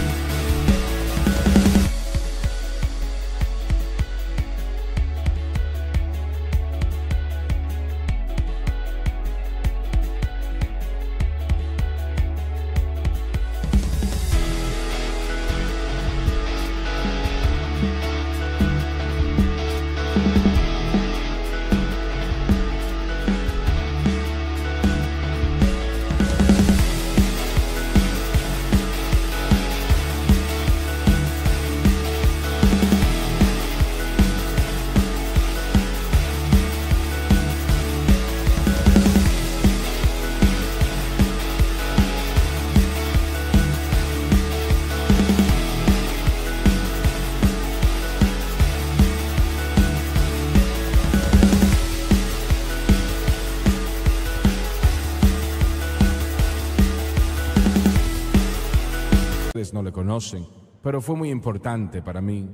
S1: pero fue muy importante para mí.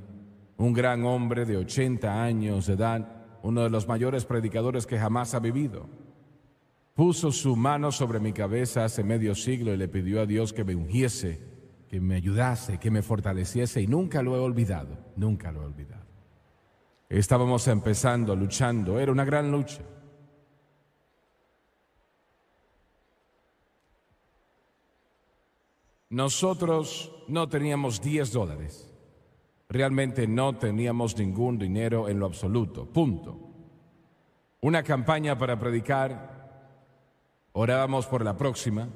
S1: Un gran hombre de 80 años de edad, uno de los mayores predicadores que jamás ha vivido. Puso su mano sobre mi cabeza hace medio siglo y le pidió a Dios que me ungiese, que me ayudase, que me fortaleciese y nunca lo he olvidado, nunca lo he olvidado. Estábamos empezando, luchando, era una gran lucha. Nosotros no teníamos 10 dólares. Realmente no teníamos ningún dinero en lo absoluto. Punto. Una campaña para predicar. Orábamos por la próxima.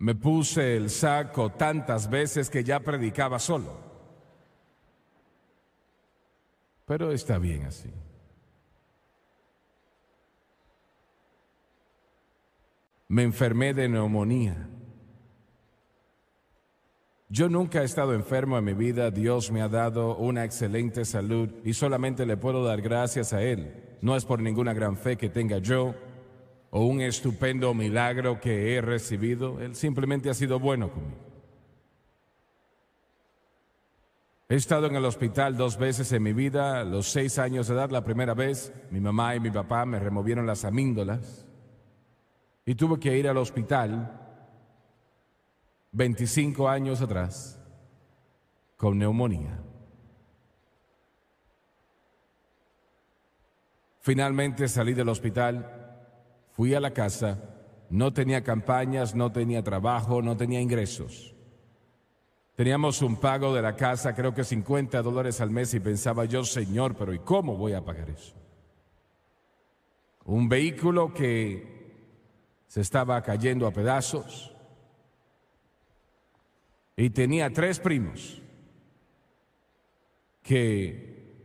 S1: Me puse el saco tantas veces que ya predicaba solo. Pero está bien así. me enfermé de neumonía. Yo nunca he estado enfermo en mi vida, Dios me ha dado una excelente salud y solamente le puedo dar gracias a Él. No es por ninguna gran fe que tenga yo o un estupendo milagro que he recibido, Él simplemente ha sido bueno conmigo. He estado en el hospital dos veces en mi vida, a los seis años de edad, la primera vez, mi mamá y mi papá me removieron las amíndolas y tuve que ir al hospital 25 años atrás con neumonía. Finalmente salí del hospital, fui a la casa, no tenía campañas, no tenía trabajo, no tenía ingresos. Teníamos un pago de la casa, creo que 50 dólares al mes, y pensaba yo, Señor, pero ¿y cómo voy a pagar eso? Un vehículo que se estaba cayendo a pedazos y tenía tres primos que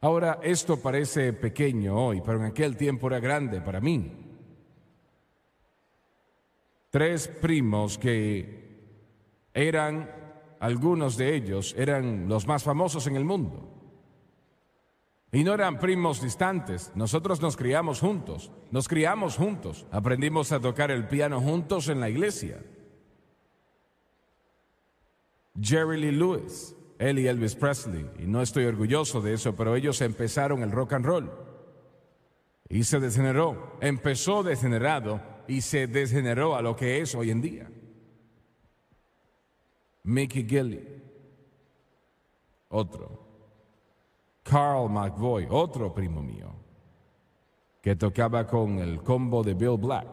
S1: ahora esto parece pequeño hoy, pero en aquel tiempo era grande para mí. Tres primos que eran, algunos de ellos eran los más famosos en el mundo. Y no eran primos distantes, nosotros nos criamos juntos, nos criamos juntos, aprendimos a tocar el piano juntos en la iglesia. Jerry Lee Lewis, él y Elvis Presley, y no estoy orgulloso de eso, pero ellos empezaron el rock and roll. Y se degeneró, empezó degenerado y se degeneró a lo que es hoy en día. Mickey Gilly, otro. Carl McVoy, otro primo mío, que tocaba con el combo de Bill Black.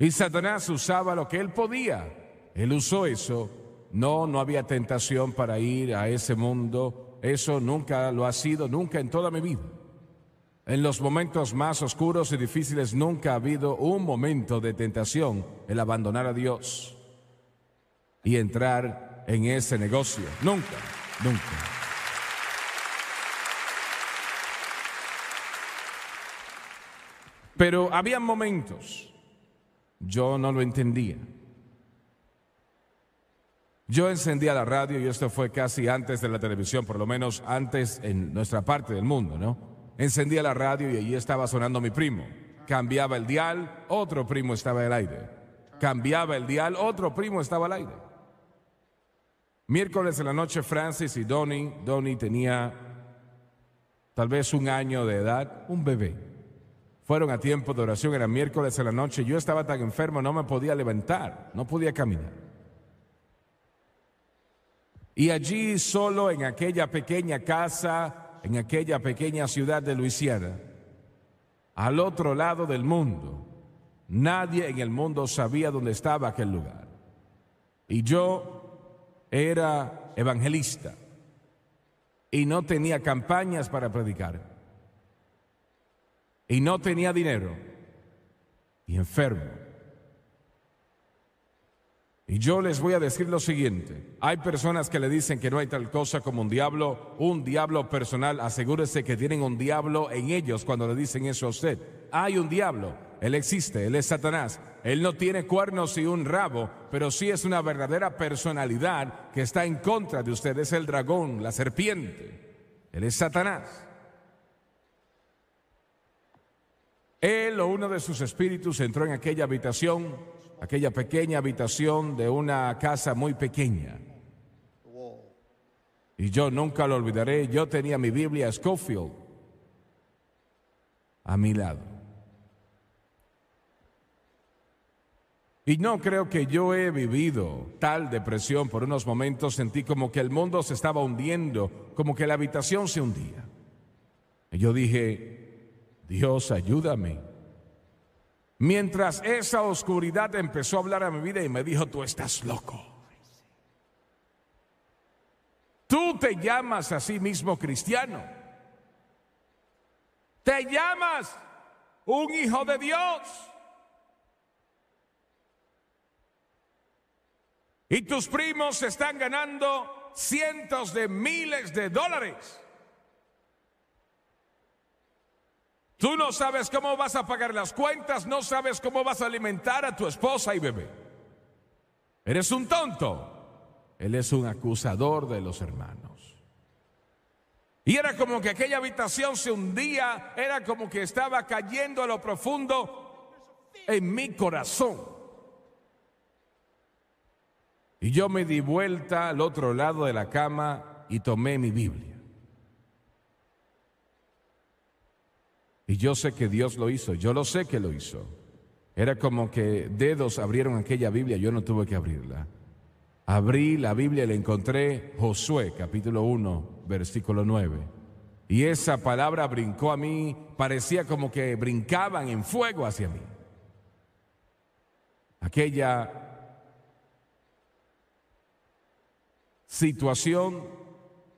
S1: Y Satanás usaba lo que él podía. Él usó eso. No, no había tentación para ir a ese mundo. Eso nunca lo ha sido, nunca en toda mi vida. En los momentos más oscuros y difíciles nunca ha habido un momento de tentación el abandonar a Dios y entrar en ese negocio. Nunca, nunca. Pero había momentos, yo no lo entendía. Yo encendía la radio y esto fue casi antes de la televisión, por lo menos antes en nuestra parte del mundo, ¿no? Encendía la radio y allí estaba sonando mi primo. Cambiaba el dial, otro primo estaba al aire. Cambiaba el dial, otro primo estaba al aire. Miércoles en la noche, Francis y Donnie. Donnie tenía tal vez un año de edad, un bebé. Fueron a tiempo de oración, era miércoles en la noche. Yo estaba tan enfermo, no me podía levantar, no podía caminar. Y allí, solo en aquella pequeña casa, en aquella pequeña ciudad de Luisiana, al otro lado del mundo, nadie en el mundo sabía dónde estaba aquel lugar. Y yo era evangelista y no tenía campañas para predicar y no tenía dinero y enfermo. Y yo les voy a decir lo siguiente, hay personas que le dicen que no hay tal cosa como un diablo, un diablo personal, asegúrese que tienen un diablo en ellos cuando le dicen eso a usted. Hay un diablo, él existe, él es Satanás, él no tiene cuernos y un rabo, pero sí es una verdadera personalidad que está en contra de ustedes Es el dragón, la serpiente. Él es Satanás. Él o uno de sus espíritus entró en aquella habitación, aquella pequeña habitación de una casa muy pequeña. Y yo nunca lo olvidaré, yo tenía mi Biblia Schofield a mi lado. Y no creo que yo he vivido tal depresión. Por unos momentos sentí como que el mundo se estaba hundiendo, como que la habitación se hundía. Y yo dije, Dios, ayúdame. Mientras esa oscuridad empezó a hablar a mi vida y me dijo, tú estás loco. Tú te llamas a sí mismo cristiano. Te llamas un hijo de Dios. Y tus primos están ganando cientos de miles de dólares. Tú no sabes cómo vas a pagar las cuentas, no sabes cómo vas a alimentar a tu esposa y bebé. Eres un tonto. Él es un acusador de los hermanos. Y era como que aquella habitación se hundía, era como que estaba cayendo a lo profundo en mi corazón. Y yo me di vuelta al otro lado de la cama y tomé mi Biblia. Y yo sé que Dios lo hizo, yo lo sé que lo hizo. Era como que dedos abrieron aquella Biblia, yo no tuve que abrirla. Abrí la Biblia y la encontré Josué capítulo 1, versículo 9. Y esa palabra brincó a mí, parecía como que brincaban en fuego hacia mí. Aquella situación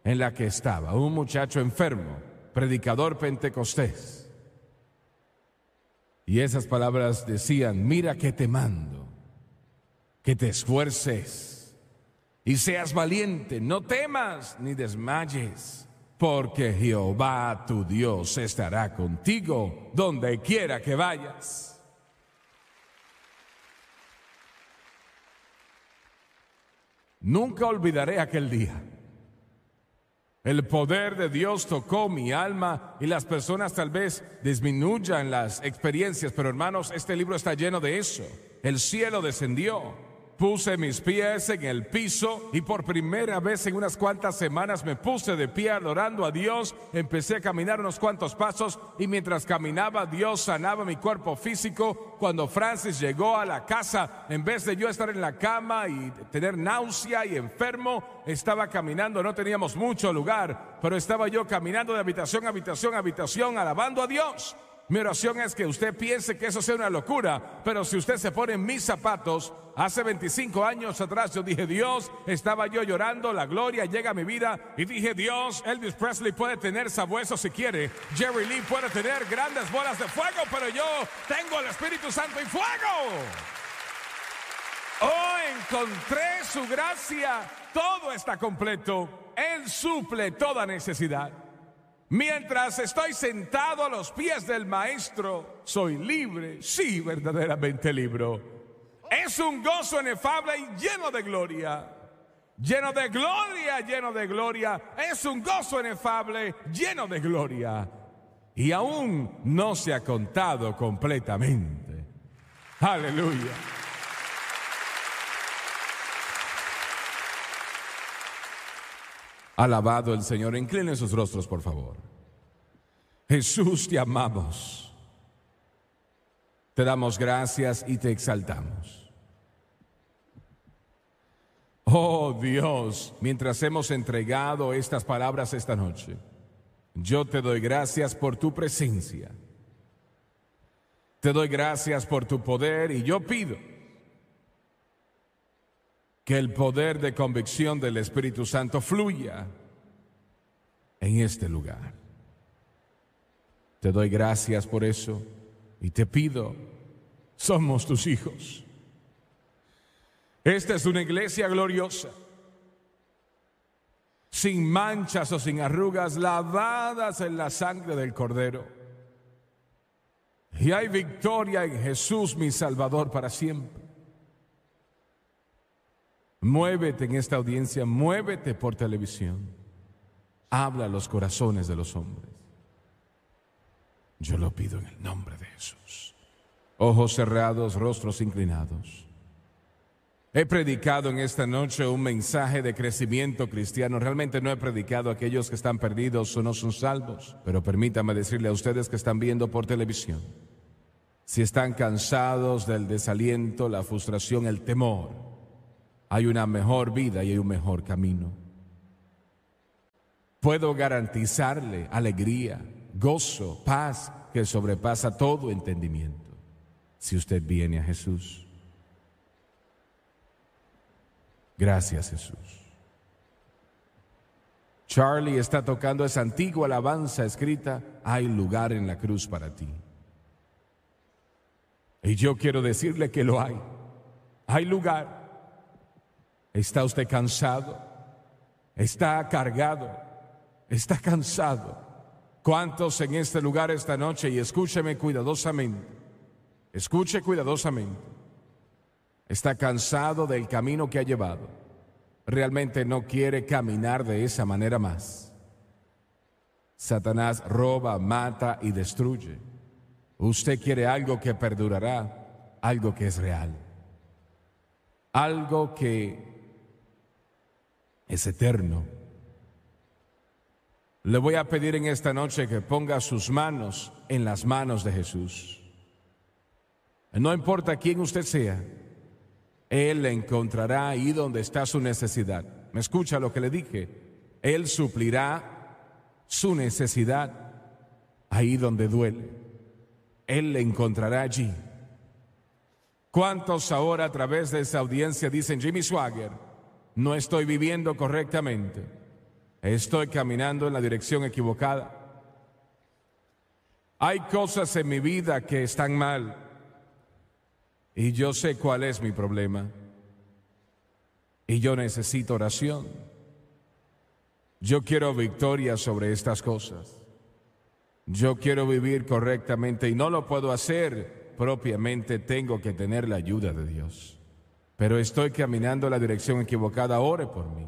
S1: en la que estaba, un muchacho enfermo, predicador pentecostés. Y esas palabras decían, mira que te mando, que te esfuerces y seas valiente, no temas ni desmayes, porque Jehová tu Dios estará contigo donde quiera que vayas. Nunca olvidaré aquel día. El poder de Dios tocó mi alma y las personas tal vez disminuyan las experiencias, pero hermanos, este libro está lleno de eso. El cielo descendió. Puse mis pies en el piso y por primera vez en unas cuantas semanas me puse de pie adorando a Dios. Empecé a caminar unos cuantos pasos y mientras caminaba Dios sanaba mi cuerpo físico. Cuando Francis llegó a la casa, en vez de yo estar en la cama y tener náusea y enfermo, estaba caminando. No teníamos mucho lugar, pero estaba yo caminando de habitación a habitación a habitación alabando a Dios. Mi oración es que usted piense que eso sea una locura, pero si usted se pone en mis zapatos, hace 25 años atrás yo dije, Dios, estaba yo llorando, la gloria llega a mi vida y dije, Dios, Elvis Presley puede tener sabuesos si quiere, Jerry Lee puede tener grandes bolas de fuego, pero yo tengo el Espíritu Santo y fuego. Oh, encontré su gracia, todo está completo, Él suple toda necesidad. Mientras estoy sentado a los pies del Maestro, soy libre, sí, verdaderamente libre. Es un gozo inefable y lleno de gloria. Lleno de gloria, lleno de gloria. Es un gozo inefable, lleno de gloria. Y aún no se ha contado completamente. Aleluya. Alabado el Señor. Inclinen sus rostros, por favor. Jesús, te amamos. Te damos gracias y te exaltamos. Oh Dios, mientras hemos entregado estas palabras esta noche, yo te doy gracias por tu presencia. Te doy gracias por tu poder y yo pido que el poder de convicción del Espíritu Santo fluya en este lugar. Te doy gracias por eso y te pido, somos tus hijos. Esta es una iglesia gloriosa, sin manchas o sin arrugas, lavadas en la sangre del Cordero. Y hay victoria en Jesús, mi Salvador, para siempre. Muévete en esta audiencia, muévete por televisión. Habla a los corazones de los hombres. Yo lo pido en el nombre de Jesús. Ojos cerrados, rostros inclinados. He predicado en esta noche un mensaje de crecimiento cristiano. Realmente no he predicado a aquellos que están perdidos o no son salvos, pero permítame decirle a ustedes que están viendo por televisión. Si están cansados del desaliento, la frustración, el temor, hay una mejor vida y hay un mejor camino. Puedo garantizarle alegría, gozo, paz que sobrepasa todo entendimiento si usted viene a Jesús. Gracias Jesús. Charlie está tocando esa antigua alabanza escrita, hay lugar en la cruz para ti. Y yo quiero decirle que lo hay. Hay lugar ¿Está usted cansado? ¿Está cargado? ¿Está cansado? ¿Cuántos en este lugar esta noche? Y escúcheme cuidadosamente. Escuche cuidadosamente. Está cansado del camino que ha llevado. Realmente no quiere caminar de esa manera más. Satanás roba, mata y destruye. Usted quiere algo que perdurará, algo que es real, algo que es eterno. Le voy a pedir en esta noche que ponga sus manos en las manos de Jesús. No importa quién usted sea, Él le encontrará ahí donde está su necesidad. ¿Me escucha lo que le dije? Él suplirá su necesidad ahí donde duele. Él le encontrará allí. ¿Cuántos ahora a través de esa audiencia dicen, Jimmy Swagger, no estoy viviendo correctamente. Estoy caminando en la dirección equivocada. Hay cosas en mi vida que están mal. Y yo sé cuál es mi problema. Y yo necesito oración. Yo quiero victoria sobre estas cosas. Yo quiero vivir correctamente y no lo puedo hacer propiamente. Tengo que tener la ayuda de Dios pero estoy caminando la dirección equivocada, ore por mí.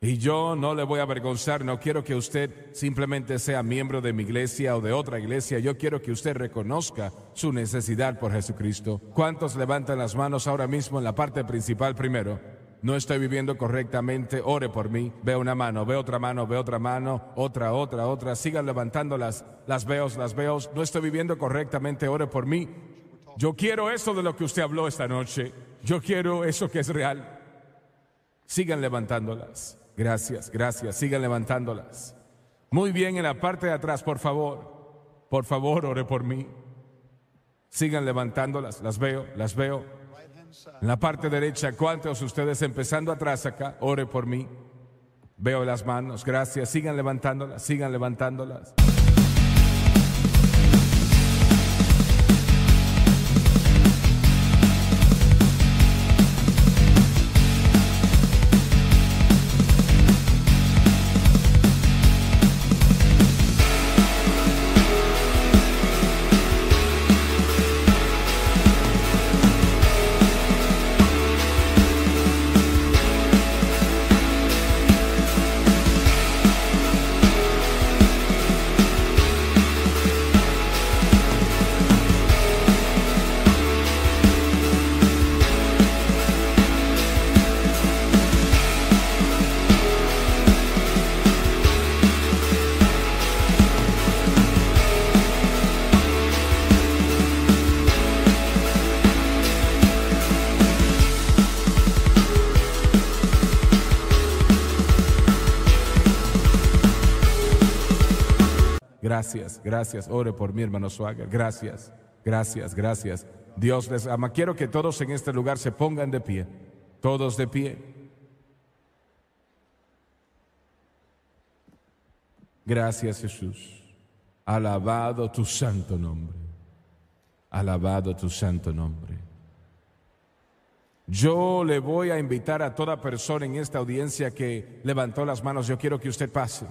S1: Y yo no le voy a avergonzar, no quiero que usted simplemente sea miembro de mi iglesia o de otra iglesia, yo quiero que usted reconozca su necesidad por Jesucristo. ¿Cuántos levantan las manos ahora mismo en la parte principal primero? No estoy viviendo correctamente, ore por mí. Veo una mano, veo otra mano, veo otra mano, otra, otra, otra. Sigan levantándolas, las veo, las veo. No estoy viviendo correctamente, ore por mí. Yo quiero eso de lo que usted habló esta noche. Yo quiero eso que es real. Sigan levantándolas. Gracias, gracias. Sigan levantándolas. Muy bien, en la parte de atrás, por favor. Por favor, ore por mí. Sigan levantándolas. Las veo, las veo. En la parte derecha, ¿cuántos de ustedes empezando atrás acá? Ore por mí. Veo las manos. Gracias. Sigan levantándolas, sigan levantándolas. gracias, gracias. Ore por mí hermano Swagger. Gracias, gracias, gracias. Dios les ama. Quiero que todos en este lugar se pongan de pie. Todos de pie. Gracias Jesús. Alabado tu santo nombre. Alabado tu santo nombre. Yo le voy a invitar a toda persona en esta audiencia que levantó las manos. Yo quiero que usted pase.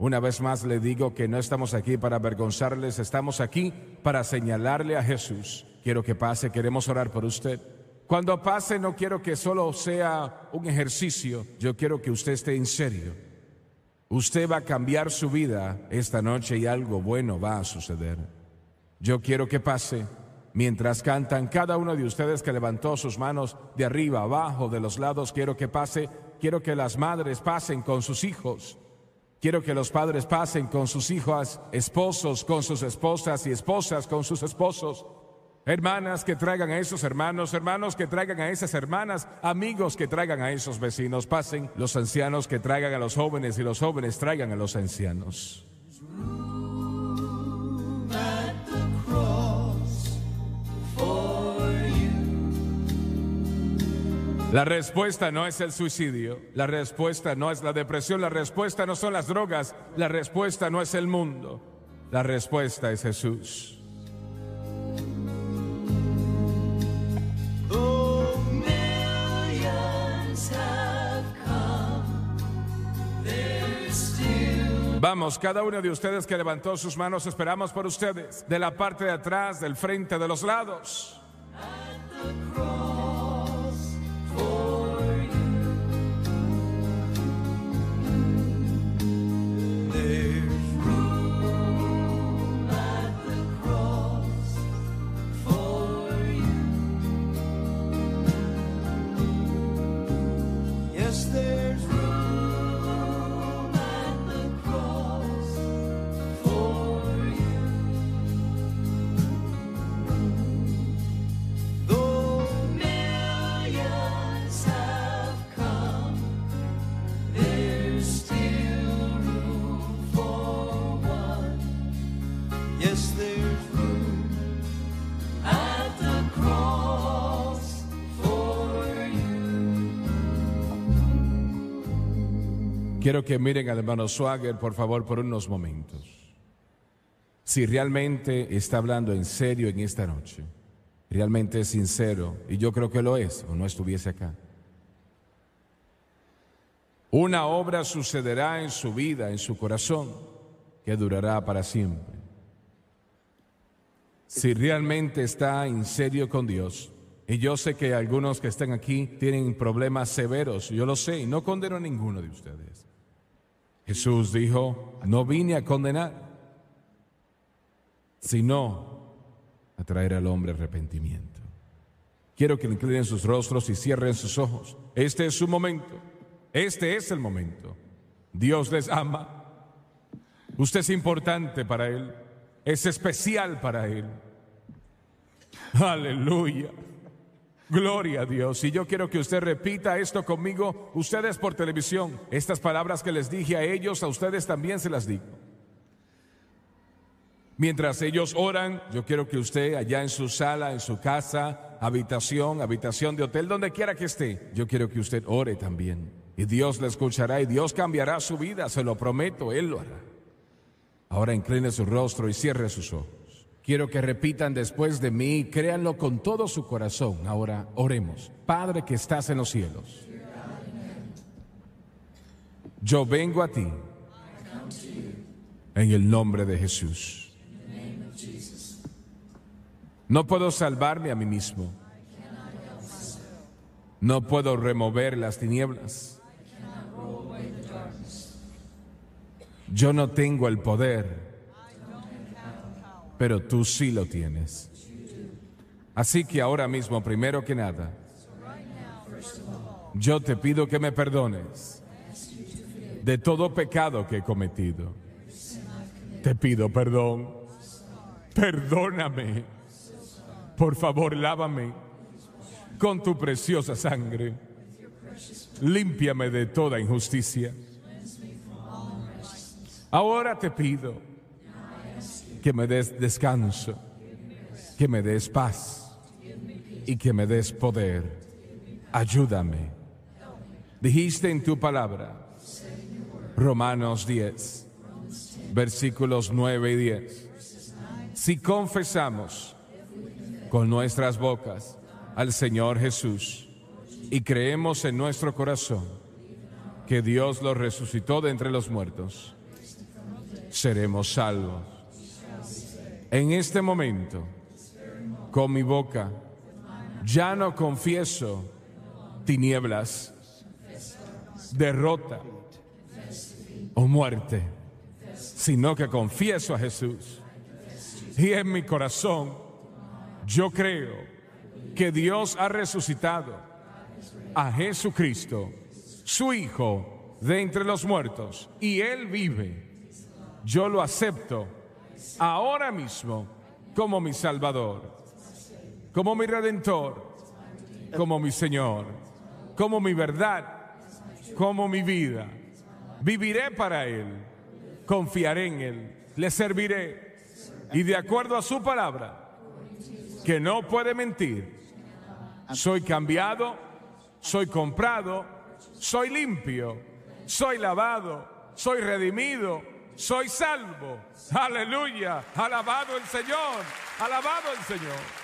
S1: Una vez más le digo que no estamos aquí para avergonzarles, estamos aquí para señalarle a Jesús. Quiero que pase, queremos orar por usted. Cuando pase no quiero que solo sea un ejercicio, yo quiero que usted esté en serio. Usted va a cambiar su vida esta noche y algo bueno va a suceder. Yo quiero que pase mientras cantan cada uno de ustedes que levantó sus manos de arriba, abajo, de los lados, quiero que pase, quiero que las madres pasen con sus hijos. Quiero que los padres pasen con sus hijas, esposos, con sus esposas y esposas, con sus esposos. Hermanas que traigan a esos hermanos, hermanos que traigan a esas hermanas, amigos que traigan a esos vecinos, pasen los ancianos que traigan a los jóvenes y los jóvenes traigan a los ancianos. La respuesta no es el suicidio, la respuesta no es la depresión, la respuesta no son las drogas, la respuesta no es el mundo, la respuesta es Jesús. Vamos, cada uno de ustedes que levantó sus manos, esperamos por ustedes, de la parte de atrás, del frente, de los lados. quiero que miren al hermano Swagger, por favor, por unos momentos. Si realmente está hablando en serio en esta noche, realmente es sincero, y yo creo que lo es, o no estuviese acá. Una obra sucederá en su vida, en su corazón, que durará para siempre. Si realmente está en serio con Dios, y yo sé que algunos que están aquí tienen problemas severos, yo lo sé, y no condeno a ninguno de ustedes. Jesús dijo, no vine a condenar, sino a traer al hombre arrepentimiento. Quiero que le inclinen sus rostros y cierren sus ojos. Este es su momento. Este es el momento. Dios les ama. Usted es importante para Él. Es especial para Él. Aleluya. Gloria a Dios. Y yo quiero que usted repita esto conmigo, ustedes por televisión. Estas palabras que les dije a ellos, a ustedes también se las digo. Mientras ellos oran, yo quiero que usted allá en su sala, en su casa, habitación, habitación de hotel, donde quiera que esté, yo quiero que usted ore también. Y Dios le escuchará y Dios cambiará su vida, se lo prometo, Él lo hará. Ahora incline su rostro y cierre sus ojos. Quiero que repitan después de mí, créanlo con todo su corazón. Ahora oremos. Padre que estás en los cielos, yo vengo a ti en el nombre de Jesús. No puedo salvarme a mí mismo. No puedo remover las tinieblas. Yo no tengo el poder pero tú sí lo tienes. Así que ahora mismo, primero que nada, yo te pido que me perdones de todo pecado que he cometido. Te pido perdón. Perdóname. Por favor, lávame con tu preciosa sangre. Límpiame de toda injusticia. Ahora te pido que me des descanso, que me des paz y que me des poder. Ayúdame. Dijiste en tu palabra, Romanos 10, versículos 9 y 10. Si confesamos con nuestras bocas al Señor Jesús y creemos en nuestro corazón que Dios lo resucitó de entre los muertos, seremos salvos. En este momento, con mi boca, ya no confieso tinieblas, derrota o muerte, sino que confieso a Jesús. Y en mi corazón, yo creo que Dios ha resucitado a Jesucristo, su Hijo, de entre los muertos, y Él vive. Yo lo acepto ahora mismo como mi Salvador, como mi Redentor, como mi Señor, como mi verdad, como mi vida. Viviré para Él, confiaré en Él, le serviré y de acuerdo a su palabra, que no puede mentir, soy cambiado, soy comprado, soy limpio, soy lavado, soy redimido, soy salvo. Aleluya. Alabado el Señor. Alabado el Señor.